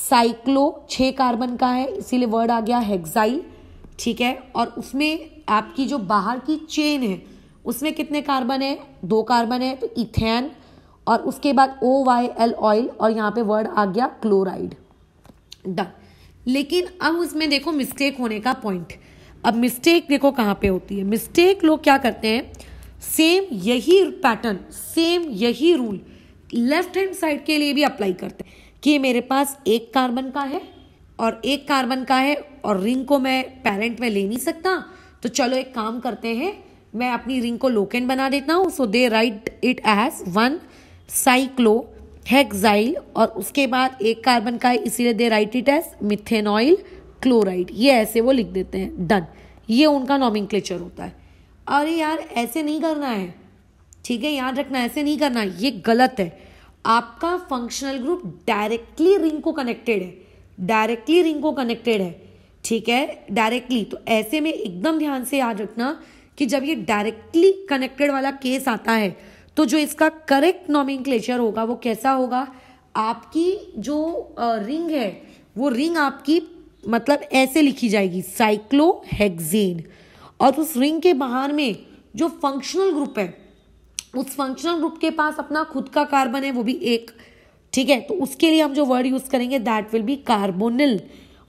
साइक्लो छः कार्बन का है इसीलिए वर्ड आ गया हेक्साइल ठीक है और उसमें आपकी जो बाहर की चेन है उसमें कितने कार्बन है दो कार्बन है तो इथेन और उसके बाद ओ वाई एल ऑयल और यहाँ पे वर्ड आ गया क्लोराइड डन लेकिन अब उसमें देखो मिस्टेक होने का पॉइंट अब मिस्टेक देखो कहाँ पे होती है मिस्टेक लोग क्या करते हैं सेम यही पैटर्न सेम यही रूल लेफ्ट हैंड साइड के लिए भी अप्लाई करते हैं कि मेरे पास एक कार्बन का है और एक कार्बन का है और रिंग को मैं पेरेंट में ले नहीं सकता तो चलो एक काम करते हैं मैं अपनी रिंग को लोकेन बना देता हूँ so they write it as one cyclo hexyl और उसके बाद एक कार्बन का है इसीलिए they write it as methanoyl chloride ये ऐसे वो लिख देते हैं डन ये उनका नॉमिंग होता है अरे यार ऐसे नहीं करना है ठीक है याद रखना ऐसे नहीं करना ये गलत है आपका फंक्शनल ग्रुप डायरेक्टली रिंग को कनेक्टेड है डायरेक्टली रिंग को कनेक्टेड है ठीक है डायरेक्टली तो ऐसे में एकदम ध्यान से याद रखना कि जब ये डायरेक्टली कनेक्टेड वाला केस आता है तो जो इसका करेक्ट नॉमिंग होगा वो कैसा होगा आपकी जो रिंग है वो रिंग आपकी मतलब ऐसे लिखी जाएगी साइक्लोहेक्सेन और उस रिंग के बाहर में जो फंक्शनल ग्रुप है उस फंक्शनल ग्रुप के पास अपना खुद का कार्बन है वो भी एक ठीक है तो उसके लिए हम जो वर्ड यूज करेंगे दैट विल बी कार्बोनिल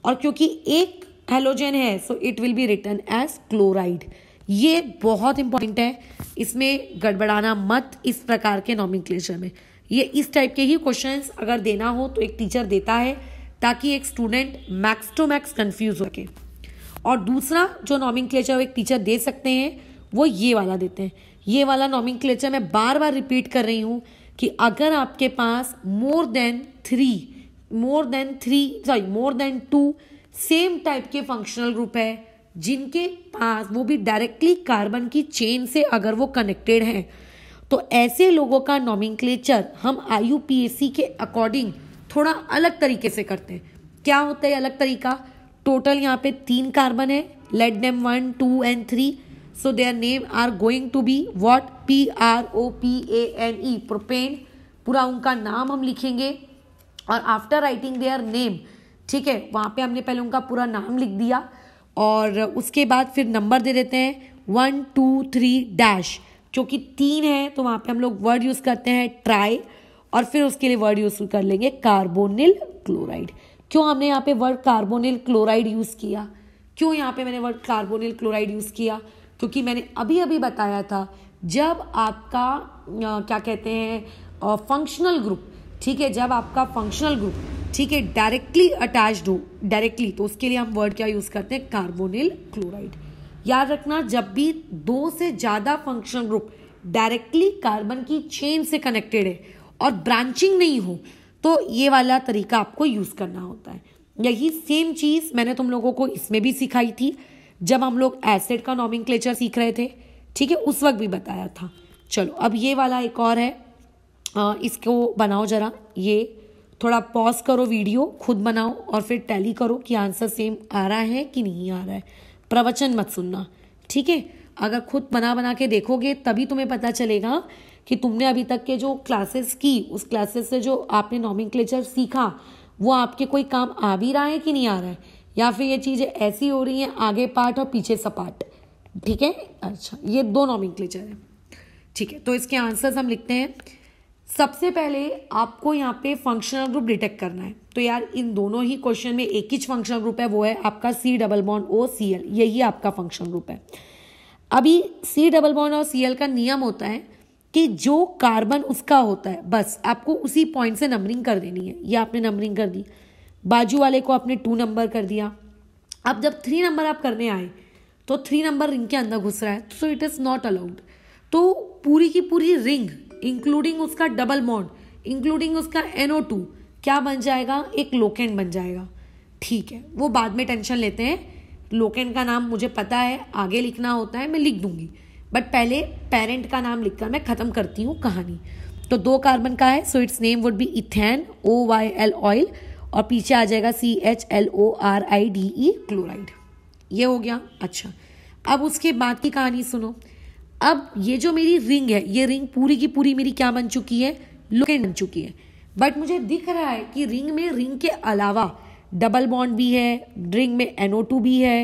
और क्योंकि एक हेलोजन है so it will be written as chloride ये बहुत इंपॉर्टेंट है इसमें गड़बड़ाना मत इस प्रकार के नॉमिक्लेचर में ये इस टाइप के ही क्वेश्चन अगर देना हो तो एक टीचर देता है ताकि एक student max to max confuse हो सके और दूसरा जो नॉमिक्लेचर एक टीचर दे सकते हैं वो ये वाला देते हैं ये वाला नॉमिंग मैं बार बार रिपीट कर रही हूँ कि अगर आपके पास more than three more than three sorry more than two same type के फंक्शनल ग्रुप है जिनके पास वो भी डायरेक्टली कार्बन की चेन से अगर वो कनेक्टेड हैं तो ऐसे लोगों का नॉमिंग हम आई के अकॉर्डिंग थोड़ा अलग तरीके से करते हैं क्या होता है अलग तरीका टोटल यहाँ पे तीन कार्बन है let name one two and three so their name are going to be what p r o p a n e propane पूरा उनका नाम हम लिखेंगे और आफ्टर राइटिंग देयर नेम ठीक है वहाँ पे हमने पहले उनका पूरा नाम लिख दिया और उसके बाद फिर नंबर दे देते हैं वन टू थ्री डैश जो कि तीन है तो वहाँ पे हम लोग वर्ड यूज़ करते हैं ट्राई और फिर उसके लिए वर्ड यूज़ कर लेंगे कार्बोनिल क्लोराइड क्यों हमने यहाँ पे वर्ड कार्बोनिल क्लोराइड यूज़ किया क्यों यहाँ पे मैंने वर्ड कार्बोनिल क्लोराइड यूज़ किया क्योंकि मैंने अभी अभी बताया था जब आपका आ, क्या कहते हैं फंक्शनल ग्रुप ठीक है जब आपका फंक्शनल ग्रुप ठीक है डायरेक्टली अटैच्ड हो डायरेक्टली तो उसके लिए हम वर्ड क्या यूज़ करते हैं कार्बोनिल क्लोराइड याद रखना जब भी दो से ज़्यादा फंक्शनल ग्रुप डायरेक्टली कार्बन की चेन से कनेक्टेड है और ब्रांचिंग नहीं हो तो ये वाला तरीका आपको यूज़ करना होता है यही सेम चीज़ मैंने तुम लोगों को इसमें भी सिखाई थी जब हम लोग एसिड का नॉमिंग सीख रहे थे ठीक है उस वक्त भी बताया था चलो अब ये वाला एक और है आ, इसको बनाओ जरा ये थोड़ा पॉज करो वीडियो खुद बनाओ और फिर टैली करो कि आंसर सेम आ रहा है कि नहीं आ रहा है प्रवचन मत सुनना ठीक है अगर खुद बना बना के देखोगे तभी तुम्हें पता चलेगा कि तुमने अभी तक के जो क्लासेस की उस क्लासेस से जो आपने नॉमिंग सीखा वो आपके कोई काम आ भी रहा है कि नहीं आ रहा है या फिर ये चीज़ें ऐसी हो रही हैं आगे पार्ट और पीछे सपाट ठीक है अच्छा ये दो नॉमिक्लेचर है ठीक है तो इसके आंसर्स हम लिखते हैं सबसे पहले आपको यहाँ पे फंक्शनल ग्रुप डिटेक्ट करना है तो यार इन दोनों ही क्वेश्चन में एक ही फंक्शनल ग्रुप है वो है आपका C double bond O C L यही आपका फंक्शनल ग्रुप है अभी सी डबल बॉन्ड और सी एल का नियम होता है कि जो कार्बन उसका होता है बस आपको उसी पॉइंट से नंबरिंग कर देनी है ये आपने नंबरिंग कर दी बाजू वाले को आपने टू नंबर कर दिया अब जब थ्री नंबर आप करने आए तो थ्री नंबर रिंग के अंदर घुस रहा है so it is not allowed तो पूरी की पूरी रिंग इंक्लूडिंग उसका डबल मॉड इंक्लूडिंग उसका एन टू क्या बन जाएगा एक लोकेंड बन जाएगा ठीक है वो बाद में टेंशन लेते हैं लोकेंड का नाम मुझे पता है आगे लिखना होता है मैं लिख दूंगी बट पहले पेरेंट का नाम लिखकर मैं ख़त्म करती हूँ कहानी तो दो कार्बन का है so its name would be ethane O Y L oyl और पीछे आ जाएगा C H L O R I D E chloride ये हो गया अच्छा अब उसके बाद की कहानी सुनो अब ये जो मेरी रिंग है ये रिंग पूरी की पूरी मेरी क्या बन चुकी है लोकेट बन चुकी है बट मुझे दिख रहा है कि रिंग में रिंग के अलावा डबल बॉन्ड भी है रिंग में एनओ टू भी है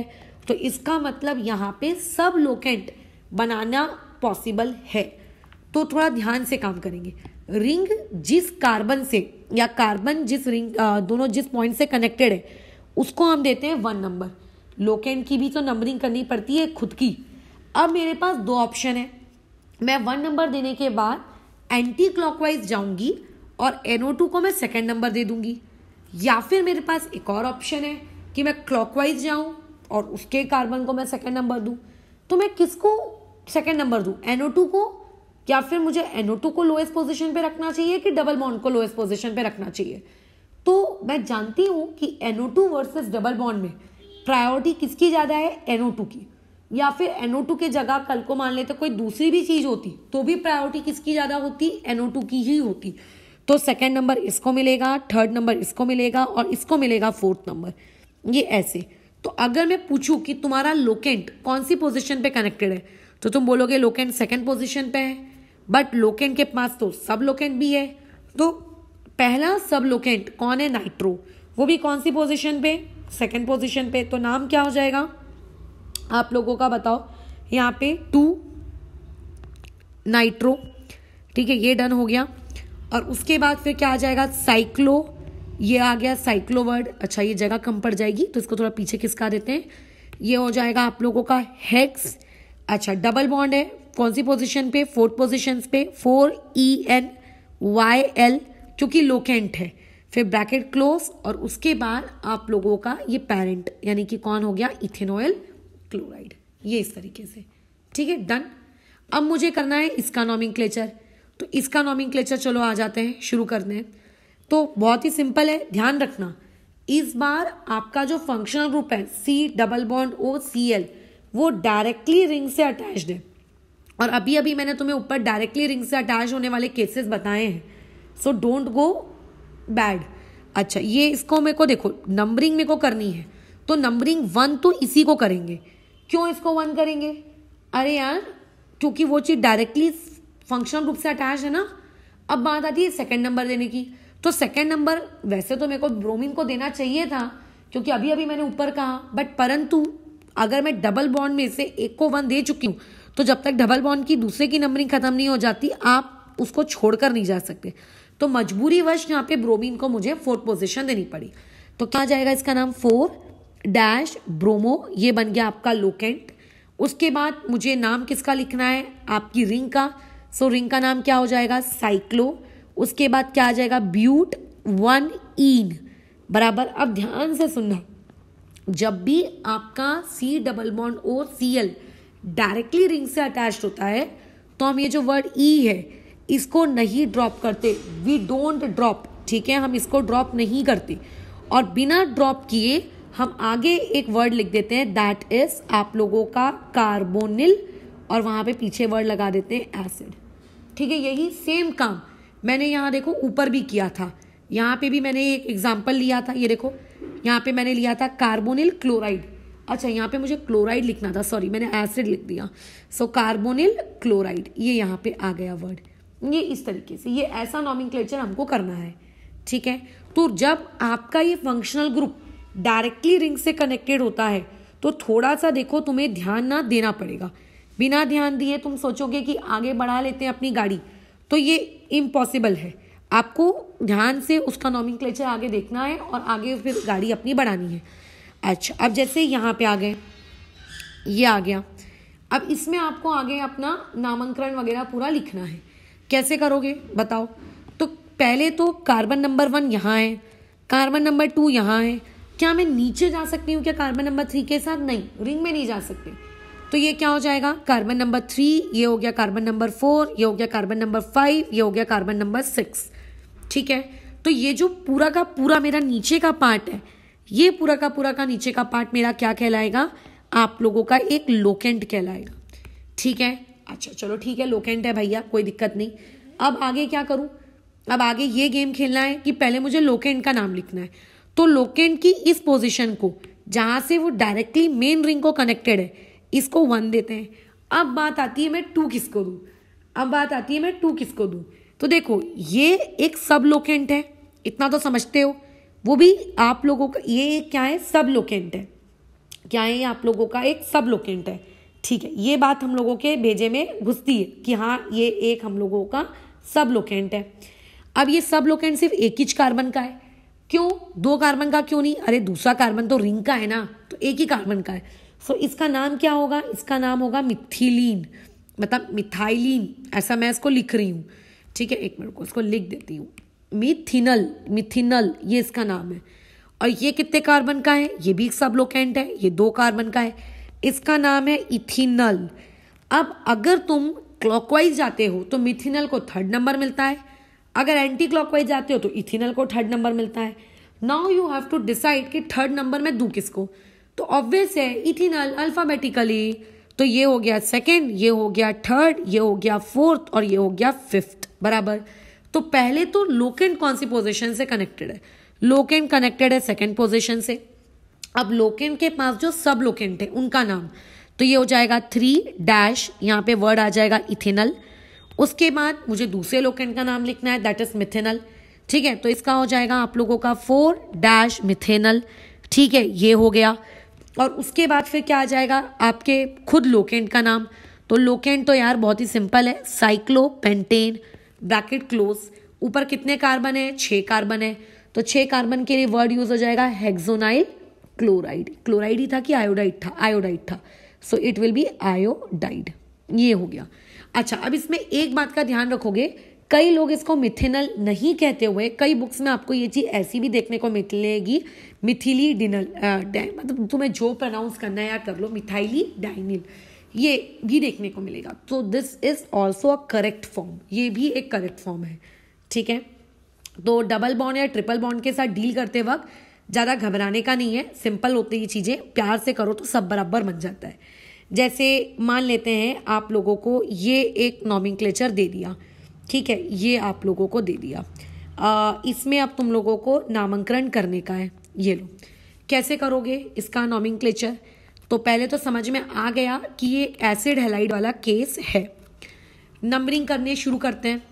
तो इसका मतलब यहाँ पे सब लोकेट बनाना पॉसिबल है तो थोड़ा ध्यान से काम करेंगे रिंग जिस कार्बन से या कार्बन जिस रिंग दोनों जिस पॉइंट से कनेक्टेड है उसको हम देते हैं वन नंबर लोकेंड की भी तो नंबरिंग करनी पड़ती है खुद की अब मेरे पास दो ऑप्शन है मैं वन नंबर देने के बाद एंटी क्लॉकवाइज जाऊंगी और एनओ टू को मैं सेकेंड नंबर दे दूंगी या फिर मेरे पास एक और ऑप्शन है कि मैं क्लॉकवाइज जाऊं और उसके कार्बन को मैं सेकेंड नंबर दूं तो मैं किसको सेकेंड नंबर दूं टू को या फिर मुझे एनओ टू को लोएस्ट पोजिशन पे रखना चाहिए कि डबल बॉन्ड को लोएस्ट पोजिशन पे रखना चाहिए तो मैं जानती हूँ कि N O two versus double bond में प्रायोरिटी किसकी ज़्यादा है एनओ टू की या फिर एनओ टू के जगह कल को मान लेते कोई दूसरी भी चीज़ होती तो भी प्रायोरिटी किसकी ज़्यादा होती एनओ टू की ही होती तो सेकेंड नंबर इसको मिलेगा थर्ड नंबर इसको मिलेगा और इसको मिलेगा फोर्थ नंबर ये ऐसे तो अगर मैं पूछूं कि तुम्हारा लोकेंट कौन सी पोजिशन पे कनेक्टेड है तो तुम बोलोगे लोकेंट सेकेंड पोजिशन पे है बट लोकेंट के पास तो सब लोकेंट भी है तो पहला सब लोकेंट कौन है नाइट्रो वो भी कौन सी पोजीशन पे सेकंड पोजीशन पे तो नाम क्या हो जाएगा आप लोगों का बताओ यहाँ पे टू नाइट्रो ठीक है ये डन हो गया और उसके बाद फिर क्या आ जाएगा साइक्लो ये आ गया साइक्लो वर्ड अच्छा ये जगह कम पड़ जाएगी तो इसको थोड़ा पीछे किसका देते हैं ये हो जाएगा आप लोगों का हेक्स अच्छा डबल बॉन्ड है कौन सी पोजिशन पे फोर्थ पोजिशन पे four E N Y L क्योंकि लोकेंट है फिर ब्रैकेट क्लोज और उसके बाद आप लोगों का ये पेरेंट यानी कि कौन हो गया इथेनोयल क्लोराइड ये इस तरीके से ठीक है डन अब मुझे करना है इसका नॉमिंग क्लेचर तो इसका नॉमिंग क्लेचर चलो आ जाते हैं शुरू करने तो बहुत ही सिंपल है ध्यान रखना इस बार आपका जो फंक्शनल ग्रुप है C double bond O C L वो डायरेक्टली रिंग से अटैच्ड है और अभी अभी मैंने तुम्हें ऊपर डायरेक्टली रिंग से अटैच होने वाले केसेस बताए हैं सो डोंट गो बैड अच्छा ये इसको मेरे को देखो नंबरिंग मेरे को करनी है तो नंबरिंग वन तो इसी को करेंगे क्यों इसको वन करेंगे अरे यार क्योंकि वो चीज़ डायरेक्टली फंक्शनल रूप से अटैच है ना अब बात आती है सेकेंड नंबर देने की तो सेकेंड नंबर वैसे तो मेरे को ब्रोमिन को देना चाहिए था क्योंकि अभी अभी मैंने ऊपर कहा बट परंतु अगर मैं डबल बॉन्ड में से एक को वन दे चुकी हूँ तो जब तक डबल बॉन्ड की दूसरे की नंबरिंग खत्म नहीं हो जाती आप उसको छोड़कर नहीं जा सकते तो मजबूरी वश यहाँ पे ब्रोमीन को मुझे फोर्थ पोजिशन देनी पड़ी तो क्या जाएगा इसका नाम फोर डैश ब्रोमो ये बन गया आपका लोकेंट उसके बाद मुझे नाम किसका लिखना है आपकी रिंग का सो रिंग का नाम क्या हो जाएगा साइक्लो उसके बाद क्या आ जाएगा ब्यूट वन ईन बराबर अब ध्यान से सुनना जब भी आपका सी डबल बॉन्ड और सी एल डायरेक्टली रिंग से अटैच होता है तो हम ये जो वर्ड ई e है इसको नहीं ड्रॉप करते वी डोंट ड्रॉप ठीक है हम इसको ड्रॉप नहीं करते और बिना ड्रॉप किए हम आगे एक वर्ड लिख देते हैं दैट इज आप लोगों का कार्बोनिल और वहाँ पे पीछे वर्ड लगा देते हैं एसिड ठीक है यही सेम काम मैंने यहाँ देखो ऊपर भी किया था यहाँ पे भी मैंने एक एग्जाम्पल लिया था ये देखो यहाँ पे मैंने लिया था कार्बोनिल क्लोराइड अच्छा यहाँ पे मुझे क्लोराइड लिखना था सॉरी मैंने एसिड लिख दिया सो कार्बोनिल क्लोराइड ये यहाँ पे आ गया वर्ड ये इस तरीके से ये ऐसा नॉमिंग हमको करना है ठीक है तो जब आपका ये फंक्शनल ग्रुप डायरेक्टली रिंग से कनेक्टेड होता है तो थोड़ा सा देखो तुम्हें ध्यान ना देना पड़ेगा बिना ध्यान दिए तुम सोचोगे कि आगे बढ़ा लेते हैं अपनी गाड़ी तो ये इम्पॉसिबल है आपको ध्यान से उसका नॉमिंग आगे देखना है और आगे फिर गाड़ी अपनी बढ़ानी है एच अब जैसे यहाँ पे आ गए ये आ गया अब इसमें आपको आगे अपना नामांकन वगैरह पूरा लिखना है कैसे करोगे बताओ तो पहले तो कार्बन नंबर वन यहाँ है कार्बन नंबर टू यहाँ है क्या मैं नीचे जा सकती हूँ क्या कार्बन नंबर थ्री के साथ नहीं रिंग में नहीं जा सकते तो ये क्या हो जाएगा कार्बन नंबर थ्री ये हो गया कार्बन नंबर फोर ये हो गया कार्बन नंबर फाइव ये हो गया कार्बन नंबर सिक्स ठीक है तो ये जो पूरा का पूरा मेरा नीचे का पार्ट है ये पूरा का पूरा का नीचे का पार्ट मेरा क्या कहलाएगा आप लोगों का एक लोकेंट कहलाएगा ठीक है अच्छा चलो ठीक है लोकेंट है भैया कोई दिक्कत नहीं अब आगे क्या करूं अब आगे ये गेम खेलना है कि पहले मुझे लोकेंट का नाम लिखना है तो लोकेंट की इस पोजिशन को जहां से वो डायरेक्टली मेन रिंग को कनेक्टेड है इसको वन देते हैं अब बात आती है मैं टू किसको दू अब बात आती है मैं टू किसको दू तो देखो ये एक सब लोकेंट है इतना तो समझते हो वो भी आप लोगों का ये क्या है सब लोकेंट है क्या है ये आप लोगों का एक सब लोकेंट है ठीक है ये बात हम लोगों के भेजे में घुसती है कि हाँ ये एक हम लोगों का सब लोकेंट है अब ये सब लोकेंट सिर्फ एक ही कार्बन का है क्यों दो कार्बन का क्यों नहीं अरे दूसरा कार्बन तो रिंग का है ना तो एक ही कार्बन का है सो so, इसका नाम क्या होगा इसका नाम होगा मिथिलीन मतलब मिथाइलीन ऐसा मैं इसको लिख रही हूँ ठीक है एक मिनट को इसको लिख देती हूँ मिथिनल मिथिनल ये इसका नाम है और ये कितने कार्बन का है ये भी सब लोकेंट है ये दो कार्बन का है इसका नाम है इथिनल अब अगर तुम क्लॉकवाइज जाते हो तो मिथिनल को थर्ड नंबर मिलता है अगर एंटी क्लॉकवाइज जाते हो तो इथिनल को थर्ड नंबर मिलता है now you have to decide कि थर्ड नंबर में दू किसको तो ऑब्वियस है इथिनल अल्फाबेटिकली तो ये हो गया सेकेंड ये हो गया थर्ड ये हो गया फोर्थ और ये हो गया फिफ्थ बराबर तो पहले तो लोकेंड कौन सी पोजिशन से कनेक्टेड है लोकेंड कनेक्टेड है सेकेंड पोजिशन से अब लोकेंड के पास जो सब लोकेंट है उनका नाम तो ये हो जाएगा थ्री डैश यहाँ पे वर्ड आ जाएगा इथेनल उसके बाद मुझे दूसरे लोकेंड का नाम लिखना है दैट इज मिथेनल ठीक है तो इसका हो जाएगा आप लोगों का फोर डैश मिथेनल ठीक है ये हो गया और उसके बाद फिर क्या आ जाएगा आपके खुद लोकेंड का नाम तो लोकेंड तो यार बहुत ही सिंपल है साइक्लो पेंटेन ब्रैकेट क्लोज ऊपर कितने कार्बन है छः कार्बन है तो छः कार्बन के लिए वर्ड यूज हो जाएगा हेक्सोनाइल क्लोराइड क्लोराइड ही था कि आयोडाइड था आयोडाइड था so it will be iodide ये हो गया अच्छा अब इसमें एक बात का ध्यान रखोगे कई लोग इसको मिथेनल नहीं कहते हुए कई बुक्स में आपको ये चीज़ ऐसी भी देखने को मिलेगी मिथिली डिनल मतलब तुम्हें जो प्रोनाउंस करना है या कर लो मिथाइली डाइनिल ये भी देखने को मिलेगा तो this is also a correct form ये भी एक करेक्ट फॉर्म है ठीक है तो डबल बॉन्ड या ट्रिपल बॉन्ड के साथ डील करते वक्त ज़्यादा घबराने का नहीं है सिंपल होती ये चीज़ें प्यार से करो तो सब बराबर बन जाता है जैसे मान लेते हैं आप लोगों को ये एक नॉमिंग दे दिया ठीक है ये आप लोगों को दे दिया आ, इसमें अब तुम लोगों को नामांकन करने का है ये लो कैसे करोगे इसका नॉमिंग तो पहले तो समझ में आ गया कि ये एसिड हेलाइड वाला केस है नंबरिंग करने शुरू करते हैं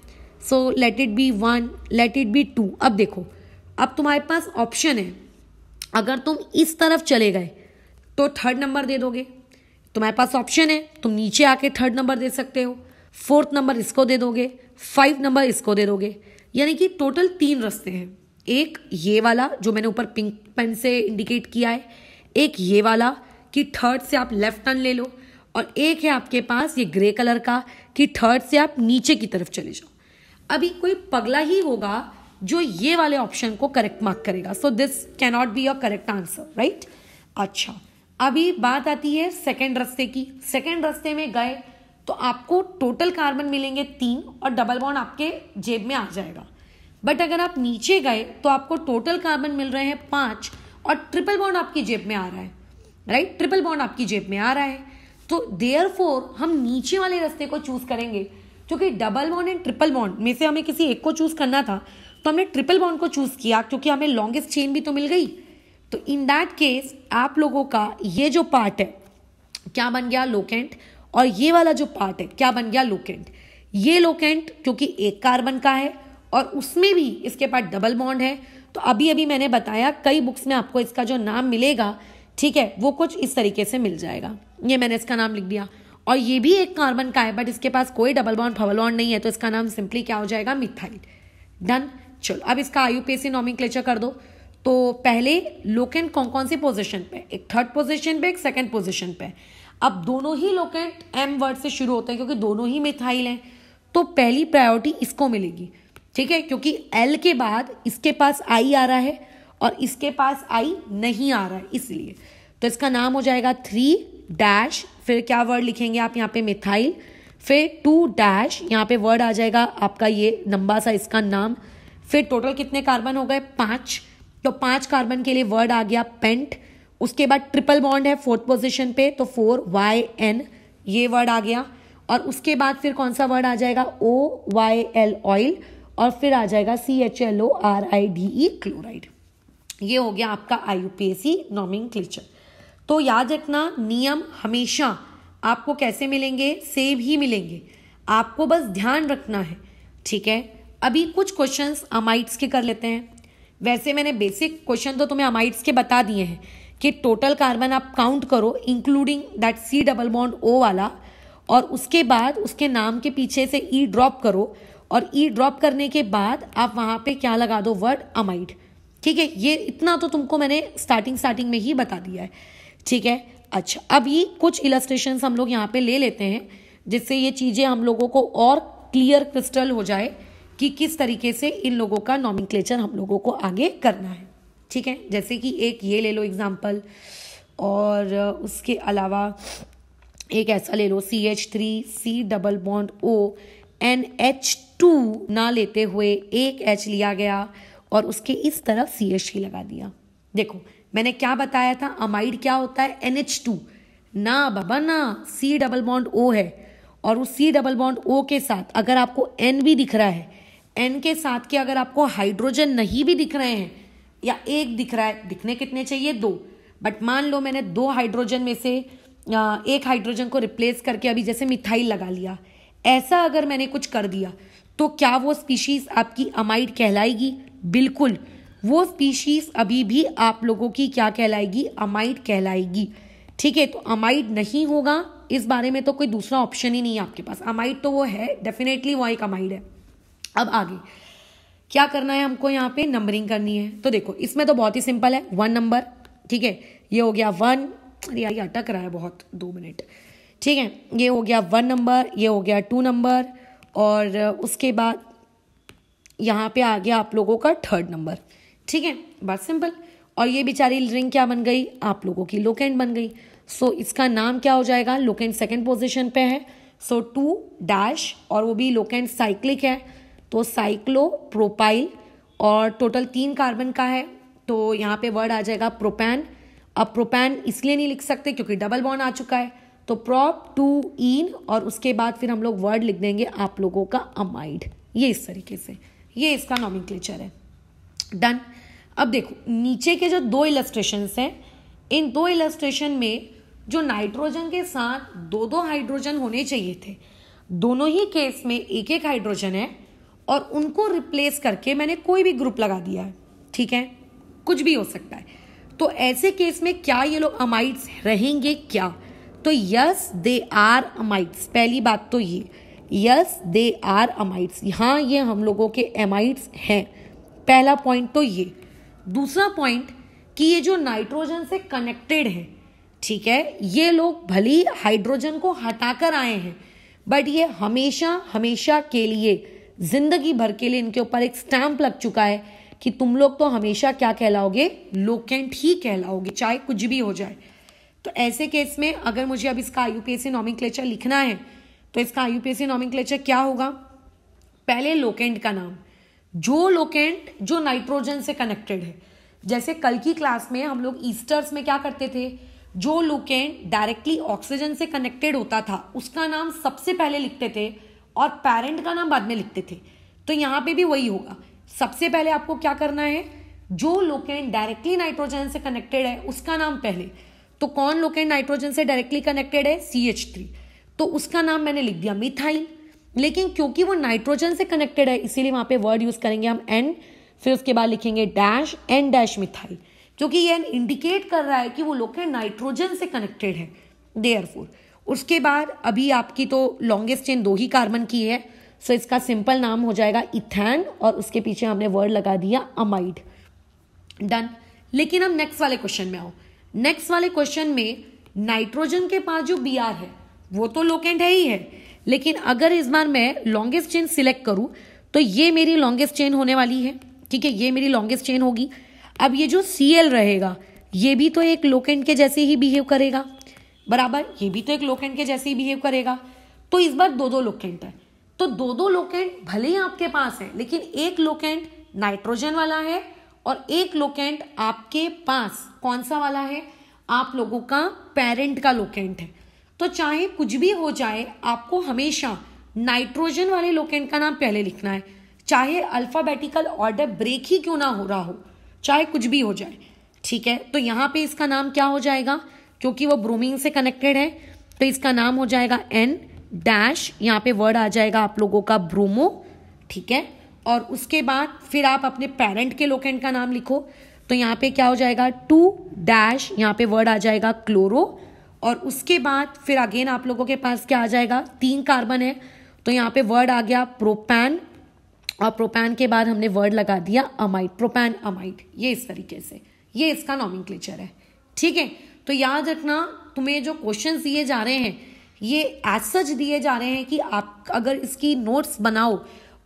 so let it be one let it be two अब देखो अब तुम्हारे पास ऑप्शन है अगर तुम इस तरफ चले गए तो थर्ड नंबर दे दोगे तुम्हारे पास ऑप्शन है तुम नीचे आके थर्ड नंबर दे सकते हो फोर्थ नंबर इसको दे दोगे फाइव नंबर इसको दे दोगे यानी कि टोटल तीन रस्ते हैं एक ये वाला जो मैंने ऊपर पिंक पेन से इंडिकेट किया है एक ये वाला कि थर्ड से आप लेफ्ट टर्न ले लो और एक है आपके पास ये ग्रे कलर का कि थर्ड से आप नीचे की तरफ चले जाओ अभी कोई पगला ही होगा जो ये वाले ऑप्शन को करेक्ट मार्क करेगा so this cannot be your correct answer right अच्छा अभी बात आती है सेकेंड रस्ते की सेकेंड रस्ते में गए तो आपको टोटल कार्बन मिलेंगे तीन और डबल बॉन्ड आपके जेब में आ जाएगा बट अगर आप नीचे गए तो आपको टोटल कार्बन मिल रहे हैं पांच और ट्रिपल बॉन्ड आपकी जेब में आ रहा है राइट ट्रिपल बॉन्ड आपकी जेब में आ रहा है तो देयर फोर हम नीचे वाले रस्ते को चूज करेंगे क्योंकि double bond and triple bond में से हमें किसी एक को चूज करना था तो हमने ट्रिपल बॉन्ड को चूज किया क्योंकि हमें लॉन्गेस्ट चेन भी तो मिल गई तो इन दैट केस आप लोगों का ये जो पार्ट है क्या बन गया लोकेंट और ये वाला जो पार्ट है क्या बन गया लोकेंट ये लोकेंट क्योंकि एक कार्बन का है और उसमें भी इसके पास डबल बॉन्ड है तो अभी अभी मैंने बताया कई बुक्स में आपको इसका जो नाम मिलेगा ठीक है वो कुछ इस तरीके से मिल जाएगा ये मैंने इसका नाम लिख दिया और ये भी एक कार्बन का है बट इसके पास कोई डबल बॉन्ड फबल बॉन्ड नहीं है तो इसका नाम सिंपली क्या हो जाएगा मिथाइल डन चलो अब इसका आई यू नॉमिक्लेचर कर दो तो पहले लोकेंट कौन कौन सी पोजिशन पे एक थर्ड पोजिशन पे एक सेकेंड पोजिशन पे अब दोनों ही लोकेंट एम वर्ड से शुरू होते हैं क्योंकि दोनों ही मिथाइल हैं तो पहली प्रायोरिटी इसको मिलेगी ठीक है क्योंकि एल के बाद इसके पास आई आ रहा है और इसके पास आई नहीं आ रहा है इसलिए तो इसका नाम हो जाएगा थ्री डैश फिर क्या वर्ड लिखेंगे आप यहाँ पे मिथाइल फिर टू डैश यहाँ पे वर्ड आ जाएगा आपका ये लंबा सा इसका नाम फिर टोटल कितने कार्बन हो गए पाँच तो पाँच कार्बन के लिए वर्ड आ गया पेंट उसके बाद ट्रिपल बॉन्ड है फोर्थ पोजिशन पे तो फोर वाई एन ये वर्ड आ गया और उसके बाद फिर कौन सा वर्ड आ जाएगा ओ वाई एल ऑयल और फिर आ जाएगा C H L O R I D E chloride ये हो गया आपका I U P S C nomenclature तो याद रखना नियम हमेशा आपको कैसे मिलेंगे सेम ही मिलेंगे आपको बस ध्यान रखना है ठीक है अभी कुछ क्वेश्चंस अमाइट्स के कर लेते हैं वैसे मैंने बेसिक क्वेश्चन तो तुम्हें अमाइट्स के बता दिए हैं कि टोटल कार्बन आप काउंट करो including that C double bond O वाला और उसके बाद उसके नाम के पीछे से ई e ड्रॉप करो और ई e ड्रॉप करने के बाद आप वहाँ पे क्या लगा दो वर्ड अमाइड ठीक है ये इतना तो तुमको मैंने स्टार्टिंग स्टार्टिंग में ही बता दिया है ठीक है अच्छा अब ये कुछ इलस्ट्रेशन हम लोग यहाँ पे ले लेते हैं जिससे ये चीज़ें हम लोगों को और क्लियर क्रिस्टल हो जाए कि किस तरीके से इन लोगों का नॉमिक्लेचर हम लोगों को आगे करना है ठीक है जैसे कि एक ये ले लो एग्ज़ाम्पल और उसके अलावा एक ऐसा ले लो C H three C double bond O N H two ना लेते हुए एक एच लिया गया और उसके इस तरह सी एच थ्री लगा दिया देखो मैंने क्या बताया था अमाइड क्या होता है एन एच टू ना बाबा ना सी डबल बॉन्ड ओ है और उस सी डबल बॉन्ड ओ के साथ अगर आपको एन भी दिख रहा है एन के साथ के अगर आपको हाइड्रोजन नहीं भी दिख रहे हैं या एक दिख रहा है दिखने कितने चाहिए दो बट मान लो मैंने दो हाइड्रोजन में से एक हाइड्रोजन को रिप्लेस करके अभी जैसे मिथाइल लगा लिया ऐसा अगर मैंने कुछ कर दिया तो क्या वो स्पीशीज़ आपकी अमाइड कहलाएगी बिल्कुल वो स्पीशीज़ अभी भी आप लोगों की क्या कहलाएगी अमाइट कहलाएगी ठीक है तो अमाइट नहीं होगा इस बारे में तो कोई दूसरा ऑप्शन ही नहीं है आपके पास अमाइड तो वो है डेफिनेटली वो एक अमाइड है अब आगे क्या करना है हमको यहाँ पे नंबरिंग करनी है तो देखो इसमें तो बहुत ही सिंपल है वन नंबर ठीक है ये हो गया वन अरे अटक रहा है बहुत दो मिनट ठीक है ये हो गया वन नंबर ये हो गया टू नंबर और उसके बाद यहाँ पे आ गया आप लोगों का थर्ड नंबर ठीक है बात सिंपल और ये बेचारी रिंग क्या बन गई आप लोगों की लोकेंड बन गई सो so, इसका नाम क्या हो जाएगा लोकेंड सेकेंड पोजिशन पे है सो टू डैश और वो भी लोकेंड साइक्लिक है तो साइक्लो प्रोपाइल और टोटल तीन कार्बन का है तो यहाँ पे वर्ड आ जाएगा प्रोपैन अब प्रोपैन इसलिए नहीं लिख सकते क्योंकि डबल बॉन्ड आ चुका है तो प्रॉप टू इन और उसके बाद फिर हम लोग वर्ड लिख देंगे आप लोगों का अमाइड ये इस तरीके से ये इसका नॉमिन है डन अब देखो नीचे के जो दो इलेस्ट्रेशन हैं इन दो इलेस्ट्रेशन में जो नाइट्रोजन के साथ दो दो हाइड्रोजन होने चाहिए थे दोनों ही केस में एक एक हाइड्रोजन है और उनको रिप्लेस करके मैंने कोई भी ग्रुप लगा दिया है ठीक है कुछ भी हो सकता है तो ऐसे केस में क्या ये लोग अमाइड्स रहेंगे क्या तो यस दे आर अमाइड्स पहली बात तो ये यस दे आर अमाइट्स हाँ ये हम लोगों के एमाइट्स हैं पहला पॉइंट तो ये दूसरा पॉइंट कि ये जो नाइट्रोजन से कनेक्टेड है ठीक है ये लोग भली हाइड्रोजन को हटाकर आए हैं बट ये हमेशा हमेशा के लिए जिंदगी भर के लिए इनके ऊपर एक स्टैम्प लग चुका है कि तुम लोग तो हमेशा क्या कहलाओगे लोकेंट ही कहलाओगे चाहे कुछ भी हो जाए तो ऐसे केस में अगर मुझे अब इसका आई यू पी एस लिखना है तो इसका आईयूपीएससी नॉमिक्लेचर क्या होगा पहले लोकेंट का नाम जो लोकेंट जो नाइट्रोजन से कनेक्टेड है जैसे कल की क्लास में हम लोग ईस्टर्स में क्या करते थे जो लोकेंट डायरेक्टली ऑक्सीजन से कनेक्टेड होता था उसका नाम सबसे पहले लिखते थे और पेरेंट का नाम बाद में लिखते थे तो यहां पे भी वही होगा सबसे पहले आपको क्या करना है जो लोकेंट डायरेक्टली नाइट्रोजन से कनेक्टेड है उसका नाम पहले तो कौन लोकेंट नाइट्रोजन से डायरेक्टली कनेक्टेड है सी एच थ्री तो उसका नाम मैंने लिख दिया मिथाइल लेकिन क्योंकि वो नाइट्रोजन से कनेक्टेड है इसीलिए वहां पे वर्ड यूज़ करेंगे हम एन फिर उसके बाद लिखेंगे डैश एन डैश मिथाइल क्योंकि ये इंडिकेट कर रहा है कि वो लोग नाइट्रोजन से कनेक्टेड है देयर उसके बाद अभी आपकी तो लॉन्गेस्ट चेन दो ही कार्बन की है सो इसका सिंपल नाम हो जाएगा इथैन और उसके पीछे हमने वर्ड लगा दिया अमाइड डन लेकिन हम नेक्स्ट वाले क्वेश्चन में आओ नेक्स्ट वाले क्वेश्चन में नाइट्रोजन के पास जो बी है वो तो लोकेंट है ही है लेकिन अगर इस बार मैं लॉन्गेस्ट चेन सिलेक्ट करूं तो ये मेरी लॉन्गेस्ट चेन होने वाली है ठीक है ये मेरी लॉन्गेस्ट चेन होगी अब ये जो सी एल रहेगा ये भी तो एक लोकेंट के जैसे ही बिहेव करेगा बराबर ये भी तो एक लोकेंड के जैसे ही बिहेव करेगा तो इस बार दो दो लोकेंट है तो दो दो लोकेंट भले ही आपके पास है लेकिन एक लोकेंट नाइट्रोजन वाला है और एक लोकेंट आपके पास कौन सा वाला है आप लोगों का पेरेंट का लोकेंट है तो चाहे कुछ भी हो जाए आपको हमेशा नाइट्रोजन वाले लोकेंट का नाम पहले लिखना है चाहे अल्फ़ाबेटिकल ऑर्डर ब्रेक ही क्यों ना हो रहा हो चाहे कुछ भी हो जाए ठीक है तो यहाँ पे इसका नाम क्या हो जाएगा क्योंकि वो ब्रोमीन से कनेक्टेड है तो इसका नाम हो जाएगा एन डैश यहाँ पे वर्ड आ जाएगा आप लोगों का ब्रोमो ठीक है और उसके बाद फिर आप अपने पेरेंट के लोकेंट का नाम लिखो तो यहाँ पे क्या हो जाएगा टू डैश यहाँ पे वर्ड आ जाएगा क्लोरो और उसके बाद फिर अगेन आप लोगों के पास क्या आ जाएगा तीन कार्बन है तो यहाँ पे वर्ड आ गया प्रोपैन और प्रोपैन के बाद हमने वर्ड लगा दिया अमाइट प्रोपैन अमाइट ये इस तरीके से ये इसका नॉमिंग है ठीक है तो याद रखना तुम्हें जो क्वेश्चन दिए जा रहे हैं ये एज सच दिए जा रहे हैं कि आप अगर इसकी नोट्स बनाओ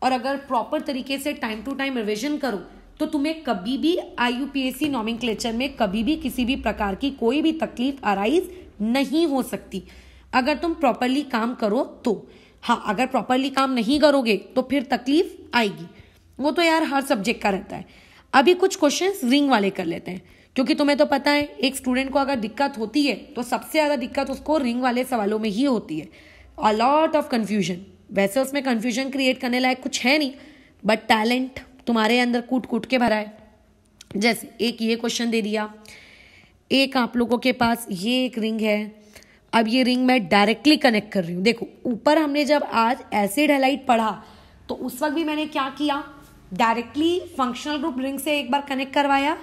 और अगर प्रॉपर तरीके से टाइम टू टाइम रिविजन करो तो तुम्हें कभी भी आई यू में कभी भी किसी भी प्रकार की कोई भी तकलीफ अराइज नहीं हो सकती अगर तुम प्रॉपरली काम करो तो हाँ अगर प्रॉपरली काम नहीं करोगे तो फिर तकलीफ आएगी वो तो यार हर सब्जेक्ट का रहता है अभी कुछ क्वेश्चन रिंग वाले कर लेते हैं क्योंकि तुम्हें तो पता है एक स्टूडेंट को अगर दिक्कत होती है तो सबसे ज़्यादा दिक्कत उसको रिंग वाले सवालों में ही होती है अलॉट ऑफ कन्फ्यूजन वैसे उसमें कन्फ्यूजन क्रिएट करने लायक कुछ है नहीं बट टैलेंट तुम्हारे अंदर कूट कूट के भरा है जैसे एक ये क्वेश्चन दे दिया एक आप लोगों के पास ये एक रिंग है अब ये रिंग मैं डायरेक्टली कनेक्ट कर रही हूँ देखो ऊपर हमने जब आज एसिड हेलाइट पढ़ा तो उस वक्त भी मैंने क्या किया डायरेक्टली फंक्शनल ग्रुप रिंग से एक बार कनेक्ट करवाया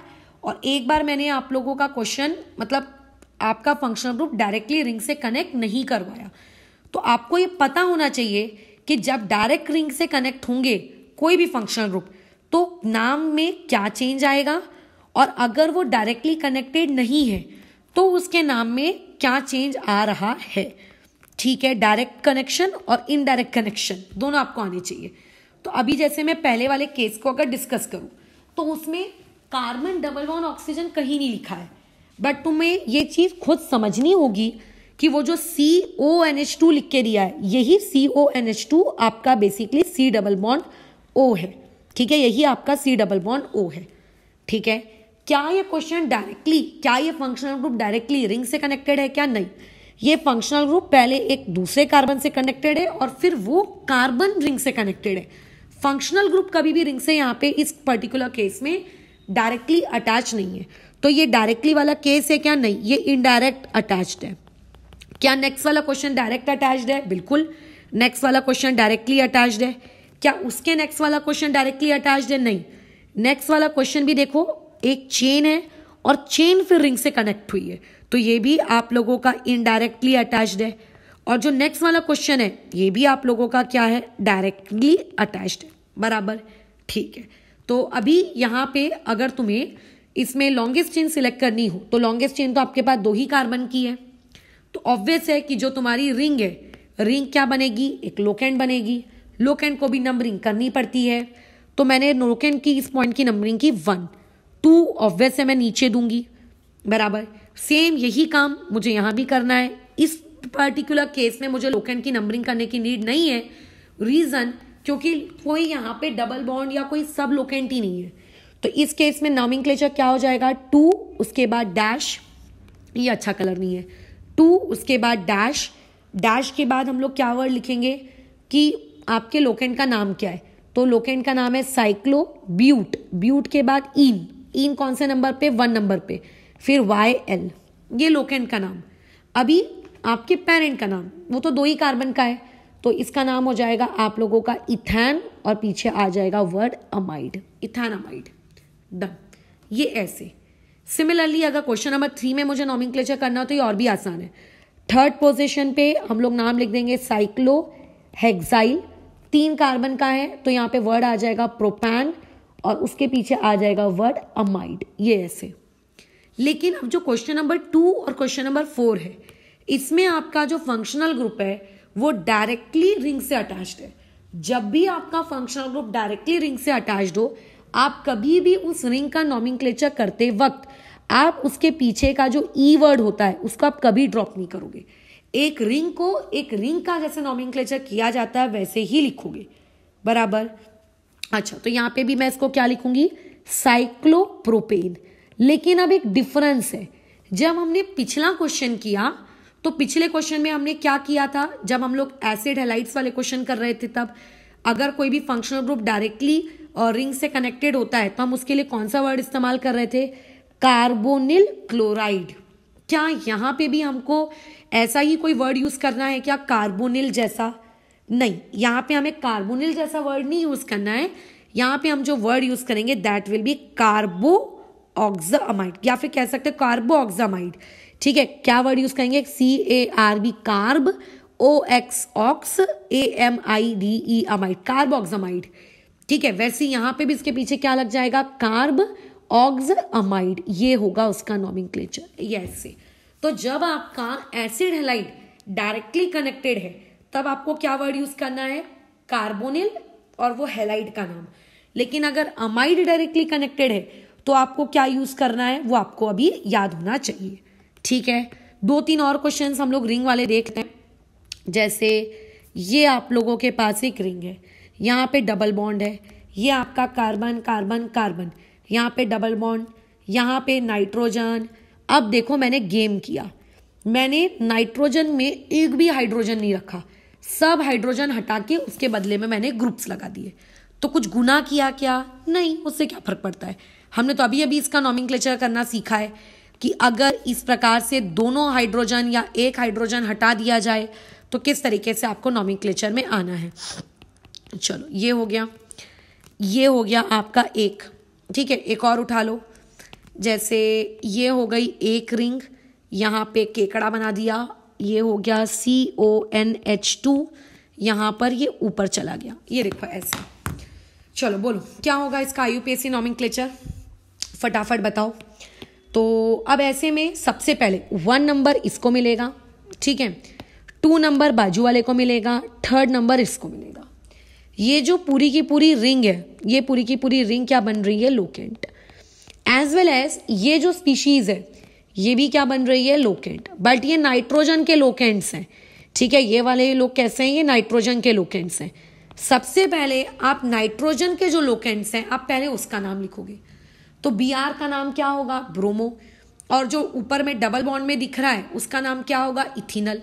और एक बार मैंने आप लोगों का क्वेश्चन मतलब आपका फंक्शनल ग्रुप डायरेक्टली रिंग से कनेक्ट नहीं करवाया तो आपको ये पता होना चाहिए कि जब डायरेक्ट रिंग से कनेक्ट होंगे कोई भी फंक्शनल ग्रुप तो नाम में क्या चेंज आएगा और अगर वो डायरेक्टली कनेक्टेड नहीं है तो उसके नाम में क्या चेंज आ रहा है ठीक है डायरेक्ट कनेक्शन और इनडायरेक्ट कनेक्शन दोनों आपको आने चाहिए तो अभी जैसे मैं पहले वाले केस को अगर डिस्कस करूं तो उसमें कार्बन डबल वन ऑक्सीजन कहीं नहीं लिखा है बट तुम्हें ये चीज़ खुद समझनी होगी कि वो जो C O N H two लिख के दिया है यही C O N H two आपका basically C double bond O है ठीक है यही आपका सी डबल बॉन्ड ओ है ठीक है क्या ये क्वेश्चन डायरेक्टली क्या ये फंक्शनल ग्रुप डायरेक्टली रिंग से कनेक्टेड है क्या नहीं ये फंक्शनल ग्रुप पहले एक दूसरे कार्बन से कनेक्टेड है और फिर वो कार्बन रिंग से कनेक्टेड है फंक्शनल ग्रुप कभी भी रिंग से यहाँ पे इस पर्टिकुलर केस में डायरेक्टली अटैच नहीं है तो ये डायरेक्टली वाला केस है क्या नहीं ये इनडायरेक्ट अटैच्ड है क्या नेक्स्ट वाला क्वेश्चन डायरेक्ट अटैच्ड है बिल्कुल नेक्स्ट वाला क्वेश्चन डायरेक्टली अटैच्ड है क्या उसके नेक्स्ट वाला क्वेश्चन डायरेक्टली अटैच्ड है नहीं नेक्स्ट वाला क्वेश्चन भी देखो एक चेन है और चेन फिर रिंग से कनेक्ट हुई है तो ये भी आप लोगों का इनडायरेक्टली अटैच्ड है और जो नेक्स्ट वाला क्वेश्चन है ये भी आप लोगों का क्या है डायरेक्टली अटैच्ड है बराबर ठीक है तो अभी यहाँ पे अगर तुम्हें इसमें लॉन्गेस्ट चेन सिलेक्ट करनी हो तो लॉन्गेस्ट चेन तो आपके पास दो ही कार्बन की है तो ऑब्वियस है कि जो तुम्हारी रिंग है रिंग क्या बनेगी एक लोकेंड बनेगी लोकेंड को भी नंबरिंग करनी पड़ती है तो मैंने लोकेंड की इस पॉइंट की नंबरिंग की वन टू ऑब्वियस है मैं नीचे दूंगी बराबर सेम यही काम मुझे यहां भी करना है इस पर्टिकुलर केस में मुझे लोकेंड की नंबरिंग करने की नीड नहीं है रीज़न क्योंकि कोई यहां पे डबल बॉन्ड या कोई सब लोकेंट ही नहीं है तो इस केस में नॉमिंग क्या हो जाएगा टू उसके बाद डैश ये अच्छा कलर नहीं है टू उसके बाद डैश डैश के बाद हम लोग क्या वर्ड लिखेंगे कि आपके लोकेंट का नाम क्या है तो लोकेंट का नाम है साइक्लो ब्यूट ब्यूट के बाद इन इन कौन से नंबर पे वन नंबर पे फिर वाई एल ये लोकेंट का नाम अभी आपके पेरेंट का नाम वो तो दो ही कार्बन का है तो इसका नाम हो जाएगा आप लोगों का इथैन और पीछे आ जाएगा word amide ethane amide done ये ऐसे सिमिलरली अगर क्वेश्चन नंबर थ्री में मुझे नॉमिंग करना हो तो ये और भी आसान है थर्ड पोजिशन पे हम लोग नाम लिख देंगे साइक्लो हेग्जाइल तीन कार्बन का है तो यहाँ पे वर्ड आ जाएगा प्रोपैन और उसके पीछे आ जाएगा वर्ड अमाइड ये ऐसे लेकिन अब जो क्वेश्चन नंबर टू और क्वेश्चन नंबर फोर है इसमें आपका जो फंक्शनल ग्रुप है वो डायरेक्टली रिंग से अटैच्ड है जब भी आपका फंक्शनल ग्रुप डायरेक्टली रिंग से अटैच्ड हो आप कभी भी उस रिंग का नॉमिंग करते वक्त आप उसके पीछे का जो ई e वर्ड होता है उसको आप कभी ड्रॉप नहीं करोगे एक रिंग को एक रिंग का जैसे नॉमिंग किया जाता है वैसे ही लिखोगे बराबर अच्छा तो यहाँ पे भी मैं इसको क्या लिखूंगी साइक्लोप्रोपेन लेकिन अब एक डिफरेंस है जब हमने पिछला क्वेश्चन किया तो पिछले क्वेश्चन में हमने क्या किया था जब हम लोग एसिड हेलाइट्स वाले क्वेश्चन कर रहे थे तब अगर कोई भी फंक्शनल ग्रुप डायरेक्टली रिंग से कनेक्टेड होता है तो हम उसके लिए कौन सा वर्ड इस्तेमाल कर रहे थे कार्बोनिल क्लोराइड क्या यहाँ पे भी हमको ऐसा ही कोई वर्ड यूज करना है क्या कार्बोनिल जैसा नहीं यहाँ पे हमें कार्बोनिल जैसा वर्ड नहीं यूज करना है यहाँ पे हम जो वर्ड यूज करेंगे that will be carboxamide या फिर कह सकते हैं कार्बो ऑक्सामाइड ठीक है क्या वर्ड यूज करेंगे C A R B carb O X ox A M I D E amide carboxamide ठीक है वैसे यहाँ पे भी इसके पीछे क्या लग जाएगा कार्ब ऑक्स अमाइड ये होगा उसका नॉमिंग क्लेचर ये तो जब आपका एसिड हेलाइड डायरेक्टली कनेक्टेड है तब आपको क्या वर्ड यूज करना है कार्बोनिल और वो हेलाइड का नाम लेकिन अगर अमाइड डायरेक्टली कनेक्टेड है तो आपको क्या यूज करना है वो आपको अभी याद होना चाहिए ठीक है दो तीन और क्वेश्चन हम लोग रिंग वाले देखते हैं जैसे ये आप लोगों के पास एक रिंग है यहाँ पे डबल बॉन्ड है ये आपका कार्बन कार्बन कार्बन यहाँ पे डबल बॉन्ड यहाँ पे नाइट्रोजन अब देखो मैंने गेम किया मैंने नाइट्रोजन में एक भी हाइड्रोजन नहीं रखा सब हाइड्रोजन हटा के उसके बदले में मैंने ग्रुप्स लगा दिए तो कुछ गुना किया क्या नहीं उससे क्या फर्क पड़ता है हमने तो अभी अभी इसका नॉमिंग करना सीखा है कि अगर इस प्रकार से दोनों हाइड्रोजन या एक हाइड्रोजन हटा दिया जाए तो किस तरीके से आपको नॉमिंग में आना है चलो ये हो गया ये हो गया आपका एक ठीक है एक और उठा लो जैसे ये हो गई एक रिंग यहाँ पे केकड़ा बना दिया ये हो गया C O N H two यहाँ पर ये ऊपर चला गया ये देखो ऐसे चलो बोलो क्या होगा इसका I U P S C nomenclature फटाफट बताओ तो अब ऐसे में सबसे पहले वन नंबर इसको मिलेगा ठीक है टू नंबर बाजू वाले को मिलेगा थर्ड नंबर इसको मिलेगा ये जो पूरी की पूरी रिंग है ये पूरी की पूरी रिंग क्या बन रही है लोकेंट एज वेल एज ये जो स्पीशीज है ये भी क्या बन रही है लोकेंट बट ये नाइट्रोजन के लोकेंट्स हैं ठीक है ये वाले लोग कैसे हैं ये नाइट्रोजन के लोकेंट्स हैं सबसे पहले आप नाइट्रोजन के जो लोकेंट्स हैं आप पहले उसका नाम लिखोगे तो बी आर का नाम क्या होगा ब्रोमो और जो ऊपर में डबल बॉन्ड में दिख रहा है उसका नाम क्या होगा इथिनल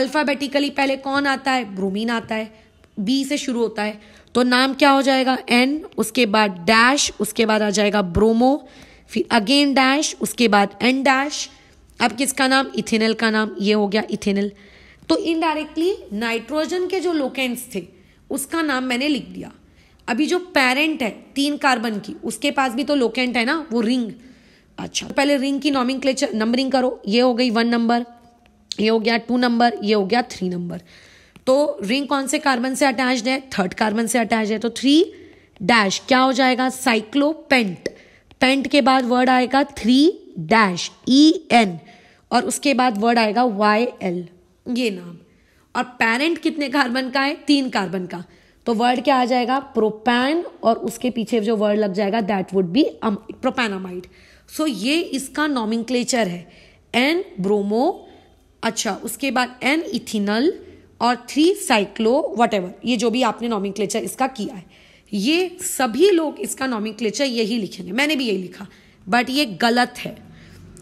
अल्फ़ाबेटिकली पहले कौन आता है ब्रोमीन आता है बी से शुरू होता है तो नाम क्या हो जाएगा एन उसके बाद डैश उसके बाद आ जाएगा ब्रोमो फिर अगेन डैश उसके बाद एन डैश अब किसका नाम इथेनल का नाम ये हो गया इथेनल तो इनडायरेक्टली नाइट्रोजन के जो लोकेंट्स थे उसका नाम मैंने लिख दिया अभी जो पेरेंट है तीन कार्बन की उसके पास भी तो लोकेंट है ना वो रिंग अच्छा तो पहले रिंग की नॉमिंग नंबरिंग करो ये हो गई वन नंबर ये हो गया टू नंबर ये हो गया थ्री नंबर तो रिंग कौन से कार्बन से अटैच है थर्ड कार्बन से अटैच है तो थ्री डैश क्या हो जाएगा साइक्लोपेंट पेंट के बाद वर्ड आएगा three dash E e N और उसके बाद वर्ड आएगा वाई एल ये नाम और पेरेंट कितने कार्बन का है तीन कार्बन का तो वर्ड क्या आ जाएगा प्रोपैन और उसके पीछे जो वर्ड लग जाएगा that would be propanamide so ये इसका नॉमिंक्लेचर है एन ब्रोमो अच्छा उसके बाद एन इथिनल और थ्री साइक्लो वट ये जो भी आपने नॉमिंक्लेचर इसका किया है ये सभी लोग इसका नॉमिंग यही लिखेंगे मैंने भी यही लिखा बट ये गलत है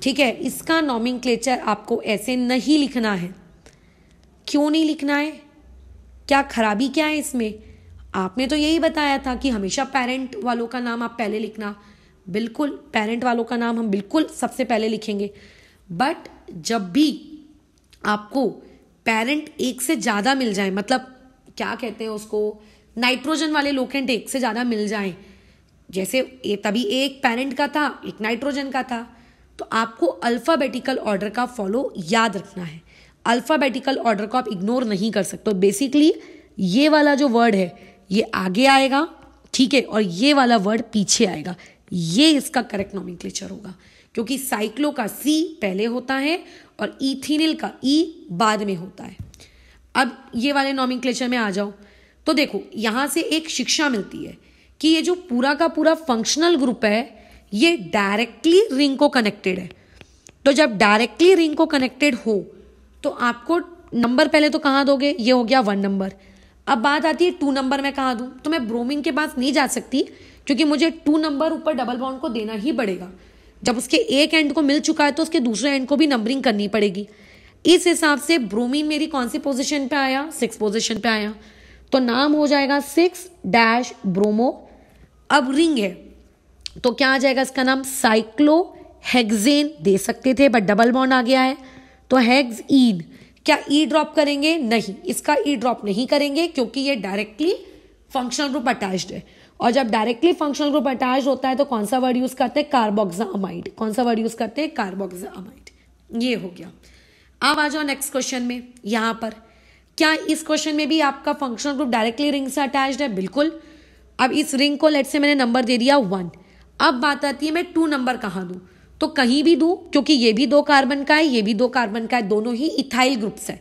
ठीक है इसका नॉमिंग आपको ऐसे नहीं लिखना है क्यों नहीं लिखना है क्या खराबी क्या है इसमें आपने तो यही बताया था कि हमेशा पेरेंट वालों का नाम आप पहले लिखना बिल्कुल पेरेंट वालों का नाम हम बिल्कुल सबसे पहले लिखेंगे बट जब भी आपको पेरेंट एक से ज़्यादा मिल जाए मतलब क्या कहते हैं उसको नाइट्रोजन वाले लोकेंट एक से ज़्यादा मिल जाएं जैसे ए, तभी एक पेरेंट का था एक नाइट्रोजन का था तो आपको अल्फ़ाबेटिकल ऑर्डर का फॉलो याद रखना है अल्फ़ाबेटिकल ऑर्डर को आप इग्नोर नहीं कर सकते बेसिकली ये वाला जो वर्ड है ये आगे आएगा ठीक है और ये वाला वर्ड पीछे आएगा ये इसका करेक्ट नॉमिक्लेचर होगा क्योंकि साइक्लो का सी पहले होता है और इथिनिल का ई e बाद में होता है अब ये वाले नॉमिक्लेचर में आ जाओ तो देखो यहाँ से एक शिक्षा मिलती है कि ये जो पूरा का पूरा फंक्शनल ग्रुप है ये डायरेक्टली रिंग को कनेक्टेड है तो जब डायरेक्टली रिंग को कनेक्टेड हो तो आपको नंबर पहले तो कहाँ दोगे ये हो गया वन नंबर अब बात आती है टू नंबर में कहाँ दूँ तो मैं ब्रोमिन के पास नहीं जा सकती क्योंकि मुझे टू नंबर ऊपर डबल बाउंड को देना ही पड़ेगा जब उसके एक एंड को मिल चुका है तो उसके दूसरे एंड को भी नंबरिंग करनी पड़ेगी इस हिसाब से ब्रोमीन मेरी कौन सी पोजिशन पर आया सिक्स पोजिशन पर आया तो नाम हो जाएगा सिक्स डैश ब्रोमो अब रिंग है तो क्या आ जाएगा इसका नाम साइक्लो हेक्सेन दे सकते थे बट डबल बॉन्ड आ गया है तो हेग्स ईन क्या ई e ड्रॉप करेंगे नहीं इसका ई e ड्रॉप नहीं करेंगे क्योंकि ये डायरेक्टली फंक्शनल ग्रुप अटैच्ड है और जब डायरेक्टली फंक्शनल ग्रुप अटैच होता है तो कौन सा वर्ड यूज करते हैं कार्बोक्साइड कौन सा वर्ड यूज करते हैं कार्बोक्साइड ये हो गया अब आ जाओ नेक्स्ट क्वेश्चन में यहां पर क्या इस क्वेश्चन में भी आपका फंक्शनल ग्रुप डायरेक्टली रिंग से अटैच है बिल्कुल अब इस रिंग को लेट से मैंने नंबर दे दिया वन अब बात आती है मैं टू नंबर कहाँ दूँ तो कहीं भी दूँ क्योंकि ये भी दो कार्बन का है ये भी दो कार्बन का है दोनों ही इथाइल ग्रुप्स है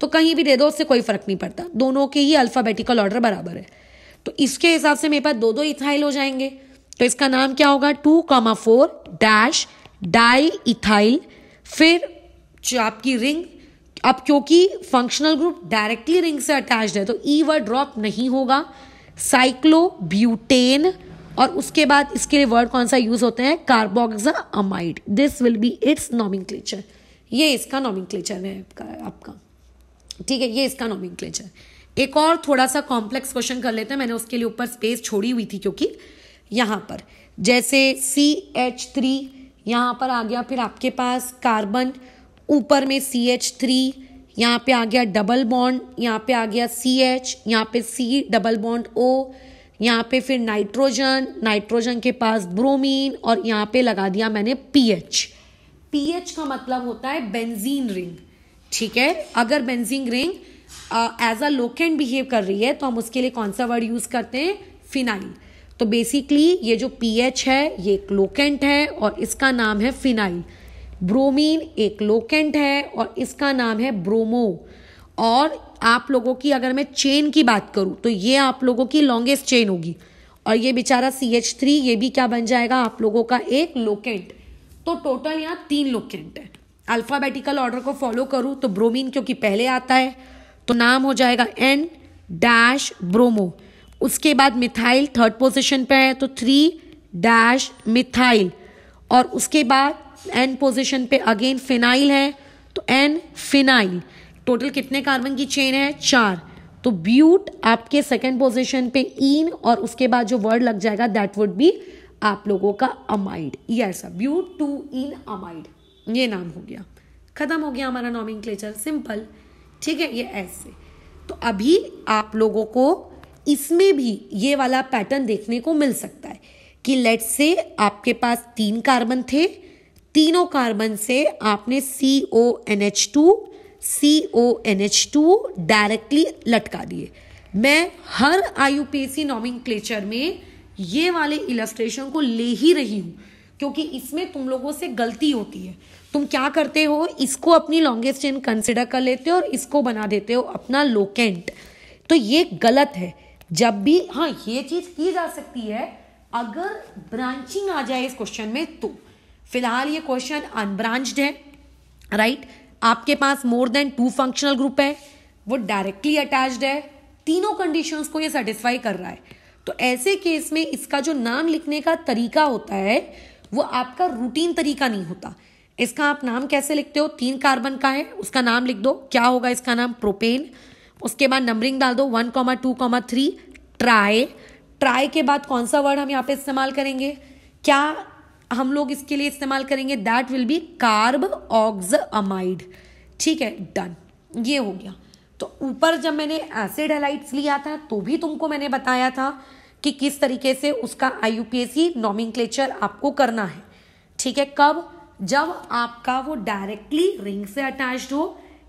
तो कहीं भी दे दो उससे कोई फर्क नहीं पड़ता दोनों के ही अल्फ़ाबेटिकल ऑर्डर बराबर है तो इसके हिसाब से मेरे पास दो दो इथाइल हो जाएंगे तो इसका नाम क्या होगा two comma four dash diethyl फिर जो आपकी रिंग अब क्योंकि फंक्शनल ग्रुप डायरेक्टली रिंग से अटैच्ड है तो ई वर्ड ड्रॉप नहीं होगा साइक्लोब्यूटेन और उसके बाद इसके लिए वर्ड कौन सा यूज होते हैं carboxamide this will be its naming ये इसका नॉमिंग है आपका ठीक है ये इसका नॉमिंग एक और थोड़ा सा कॉम्प्लेक्स क्वेश्चन कर लेते हैं मैंने उसके लिए ऊपर स्पेस छोड़ी हुई थी क्योंकि यहां पर जैसे सी एच थ्री यहां पर आ गया फिर आपके पास कार्बन ऊपर में सी एच थ्री यहाँ पे आ गया डबल बॉन्ड यहाँ पे आ गया सी एच यहाँ पे सी डबल बॉन्ड ओ यहाँ पे फिर नाइट्रोजन नाइट्रोजन के पास ब्रोमीन और यहाँ पे लगा दिया मैंने पी एच पी एच का मतलब होता है बेंजीन रिंग ठीक है अगर benzene ring as a locant behave कर रही है तो हम उसके लिए कौन सा वर्ड यूज करते हैं फिनाइल तो बेसिकली ये जो पी एच है ये एक लोकेंट है और इसका नाम है फिनाइल ब्रोमीन एक लोकेंट है और इसका नाम है ब्रोमो और आप लोगों की अगर मैं चेन की बात करूँ तो ये आप लोगों की लॉन्गेस्ट चेन होगी और ये बेचारा सी एच थ्री ये भी क्या बन जाएगा आप लोगों का एक लोकेंट तो टोटल यहाँ तीन लोकेंट है अल्फ़ाबेटिकल ऑर्डर को फॉलो करूँ तो ब्रोमीन क्योंकि पहले आता है तो नाम हो जाएगा एन डैश ब्रोमो उसके बाद मिथाइल थर्ड पोजिशन पर है तो थ्री डैश मिथाइल और उसके बाद एन पोजिशन पे अगेन फिनाइल है तो एन फिनाइल टोटल कितने कार्बन की चेन है चार तो ब्यूट आपके सेकेंड पोजिशन पे इन और उसके बाद जो वर्ड लग जाएगा दैट वुड बी आप लोगों का amide yes but two en amide ये नाम हो गया ख़त्म हो गया हमारा नॉमिंग सिंपल ठीक है ये ऐसे तो अभी आप लोगों को इसमें भी ये वाला पैटर्न देखने को मिल सकता है कि लेट्स से आपके पास तीन कार्बन थे तीनों कार्बन से आपने C O N H two C O N H two directly लटका दिए मैं हर आई यू पी सी नॉमिंग में ये वाले इलस्ट्रेशन को ले ही रही हूँ क्योंकि इसमें तुम लोगों से गलती होती है तुम क्या करते हो इसको अपनी लॉन्गेस्ट चेन कंसिडर कर लेते हो और इसको बना देते हो अपना लोकेंट तो ये गलत है जब भी हाँ ये चीज़ की जा सकती है अगर ब्रांचिंग आ जाए इस क्वेश्चन में तो फिलहाल ये क्वेश्चन अनब्रांच्ड है राइट right? आपके पास more than two functional group है वो डायरेक्टली अटैच्ड है तीनों कंडीशंस को ये सेटिस्फाई कर रहा है तो ऐसे केस में इसका जो नाम लिखने का तरीका होता है वो आपका रूटीन तरीका नहीं होता इसका आप नाम कैसे लिखते हो तीन कार्बन का है उसका नाम लिख दो क्या होगा इसका नाम प्रोपेन उसके बाद नंबरिंग डाल दो one comma two comma three tri tri के बाद कौन सा वर्ड हम यहाँ पे इस्तेमाल करेंगे क्या हम लोग इसके लिए इस्तेमाल करेंगे that will be carboxamide ठीक है डन ये हो गया तो ऊपर जब मैंने एसिड हेलाइट्स लिया था तो भी तुमको मैंने बताया था कि किस तरीके से उसका आई यू आपको करना है ठीक है कब जब आपका वो डायरेक्टली रिंग से अटैच्ड हो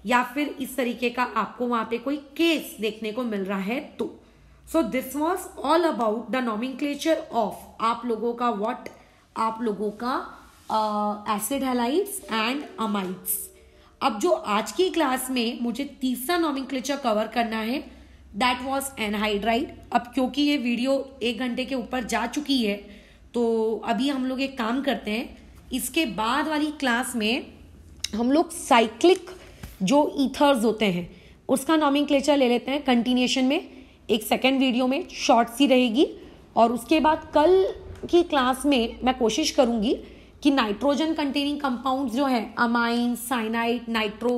या फिर इस तरीके का आपको वहां पे कोई केस देखने को मिल रहा है तो so this was all about the naming of आप लोगों का वॉट आप लोगों का एसिड हेलाइट्स एंड अमाइट्स अब जो आज की क्लास में मुझे तीसरा नॉमिक्लेचर कवर करना है दैट वॉज एनहाइड्राइड अब क्योंकि ये वीडियो एक घंटे के ऊपर जा चुकी है तो अभी हम लोग एक काम करते हैं इसके बाद वाली क्लास में हम लोग साइक्लिक जो ईथर्स होते हैं उसका नॉमिक्लेचर ले लेते हैं कंटिन्यूशन में एक सेकेंड वीडियो में शॉर्ट सी रहेगी और उसके बाद कल की क्लास में मैं कोशिश करूँगी कि नाइट्रोजन कंटेनिंग कंपाउंड्स जो हैं अमाइन साइनाइड नाइट्रो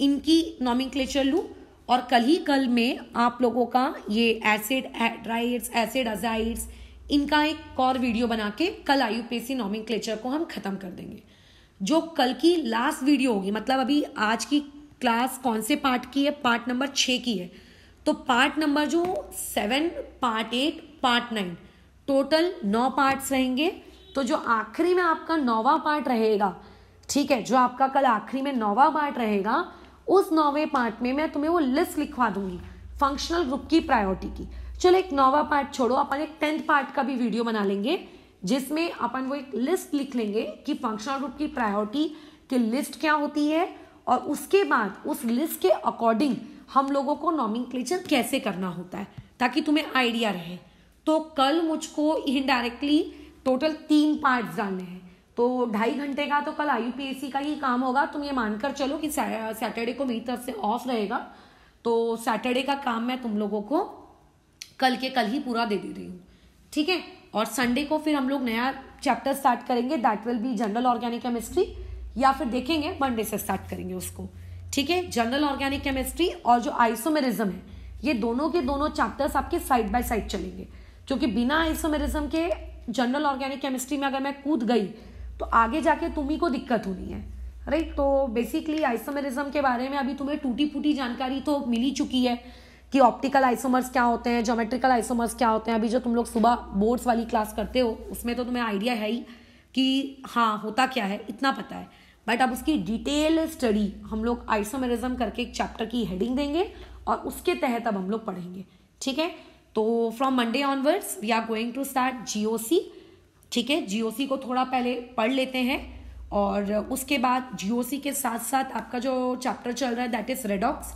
इनकी नॉमिक्लेचर लूँ और कल ही कल में आप लोगों का ये एसिड एड्राइड्स एसिड अजाइड्स इनका एक और वीडियो बना के कल नॉमिंग नॉमिक्लेचर को हम ख़त्म कर देंगे जो कल की लास्ट वीडियो होगी मतलब अभी आज की क्लास कौन से पार्ट की है पार्ट नंबर छः की है तो पार्ट नंबर जो seven part eight part nine total नौ पार्ट्स रहेंगे तो जो आखिरी में आपका नौवा पार्ट रहेगा ठीक है जो आपका कल आखिरी में नौवा पार्ट रहेगा उस नौवे पार्ट में मैं तुम्हें वो लिस्ट लिखवा दूंगी फंक्शनल ग्रुप की प्रायोरिटी की चलो एक नौवा पार्ट छोड़ो अपन एक टेंथ पार्ट का भी वीडियो बना लेंगे जिसमें अपन वो एक लिस्ट लिख लेंगे कि फंक्शनल ग्रुप की प्रायोरिटी की लिस्ट क्या होती है और उसके बाद उस लिस्ट के अकॉर्डिंग हम लोगों को नॉमिंग कैसे करना होता है ताकि तुम्हें आइडिया रहे तो कल मुझको इनडायरेक्टली टोटल तीन पार्ट जानने हैं तो ढाई घंटे का तो कल आई का ही काम होगा तुम ये मानकर चलो कि सैटरडे को मेरी तरफ से ऑफ रहेगा तो सैटरडे का काम मैं तुम लोगों को कल के कल ही पूरा दे दे रही हूँ ठीक है और संडे को फिर हम लोग नया चैप्टर स्टार्ट करेंगे that will be general organic chemistry या फिर देखेंगे मंडे से स्टार्ट करेंगे उसको ठीक है जनरल ऑर्गेनिक केमिस्ट्री और जो आइसोमेरिज्म है ये दोनों के दोनों चैप्टर्स आपके साइड बाय साइड चलेंगे क्योंकि बिना आइसोमेरिज्म के जनरल ऑर्गेनिक केमिस्ट्री में अगर मैं कूद गई तो आगे जाके तुम्हें को दिक्कत होनी है राइट तो बेसिकली आइसोमेरिज्म के बारे में अभी तुम्हें टूटी फूटी जानकारी तो मिल ही चुकी है कि ऑप्टिकल आइसोमर्स क्या होते हैं जोमेट्रिकल आइसोमर्स क्या होते हैं अभी जो तुम लोग सुबह बोर्ड्स वाली क्लास करते हो उसमें तो तुम्हें आइडिया है ही कि हाँ होता क्या है इतना पता है बट अब उसकी डिटेल स्टडी हम लोग आइसोमेरिज्म करके एक चैप्टर की हेडिंग देंगे और उसके तहत अब हम लोग पढ़ेंगे ठीक है तो from Monday onwards we are going to start GOC ठीक है जीओसी को थोड़ा पहले पढ़ लेते हैं और उसके बाद जीओसी के साथ साथ आपका जो चैप्टर चल रहा है दैट इज रेडॉक्स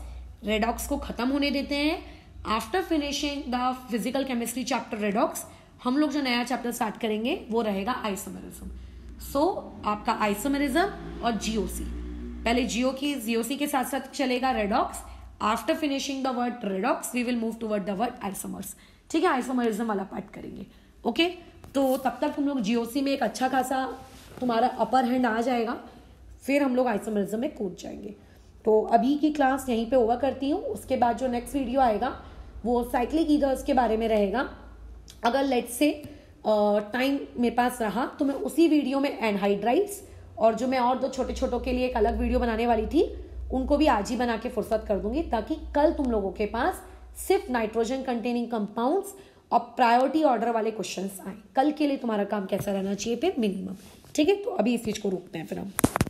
रेडॉक्स को ख़त्म होने देते हैं after finishing the physical chemistry chapter redox हम लोग जो नया चैप्टर स्टार्ट करेंगे वो रहेगा आइसोमेरिज्म सो so, आपका आइसोमेरिज्म और जीओसी पहले जियो की जीओसी के साथ साथ चलेगा redox after finishing the word redox we will move toward the word isomers ठीक है आइसोमरिज्म वाला पार्ट करेंगे ओके तो तब तक हम लोग जीओसी में एक अच्छा खासा तुम्हारा अपर हैंड आ जाएगा फिर हम लोग आइसोमरिज्म में कूद जाएंगे तो अभी की क्लास यहीं पे ओवर करती हूँ उसके बाद जो नेक्स्ट वीडियो आएगा वो साइक्लिक ईदर्स के बारे में रहेगा अगर लेट से टाइम मेरे पास रहा तो मैं उसी वीडियो में एनहाइड्राइड्स और जो मैं और दो छोटे छोटों के लिए एक अलग वीडियो बनाने वाली थी उनको भी आज ही बना के फुर्सत कर दूंगी ताकि कल तुम लोगों के पास सिर्फ नाइट्रोजन कंटेनिंग कंपाउंड्स और प्रायोरिटी ऑर्डर वाले क्वेश्चन आए कल के लिए तुम्हारा काम कैसा रहना चाहिए फिर मिनिमम ठीक है तो अभी इस चीज़ को रोकते हैं फिर हम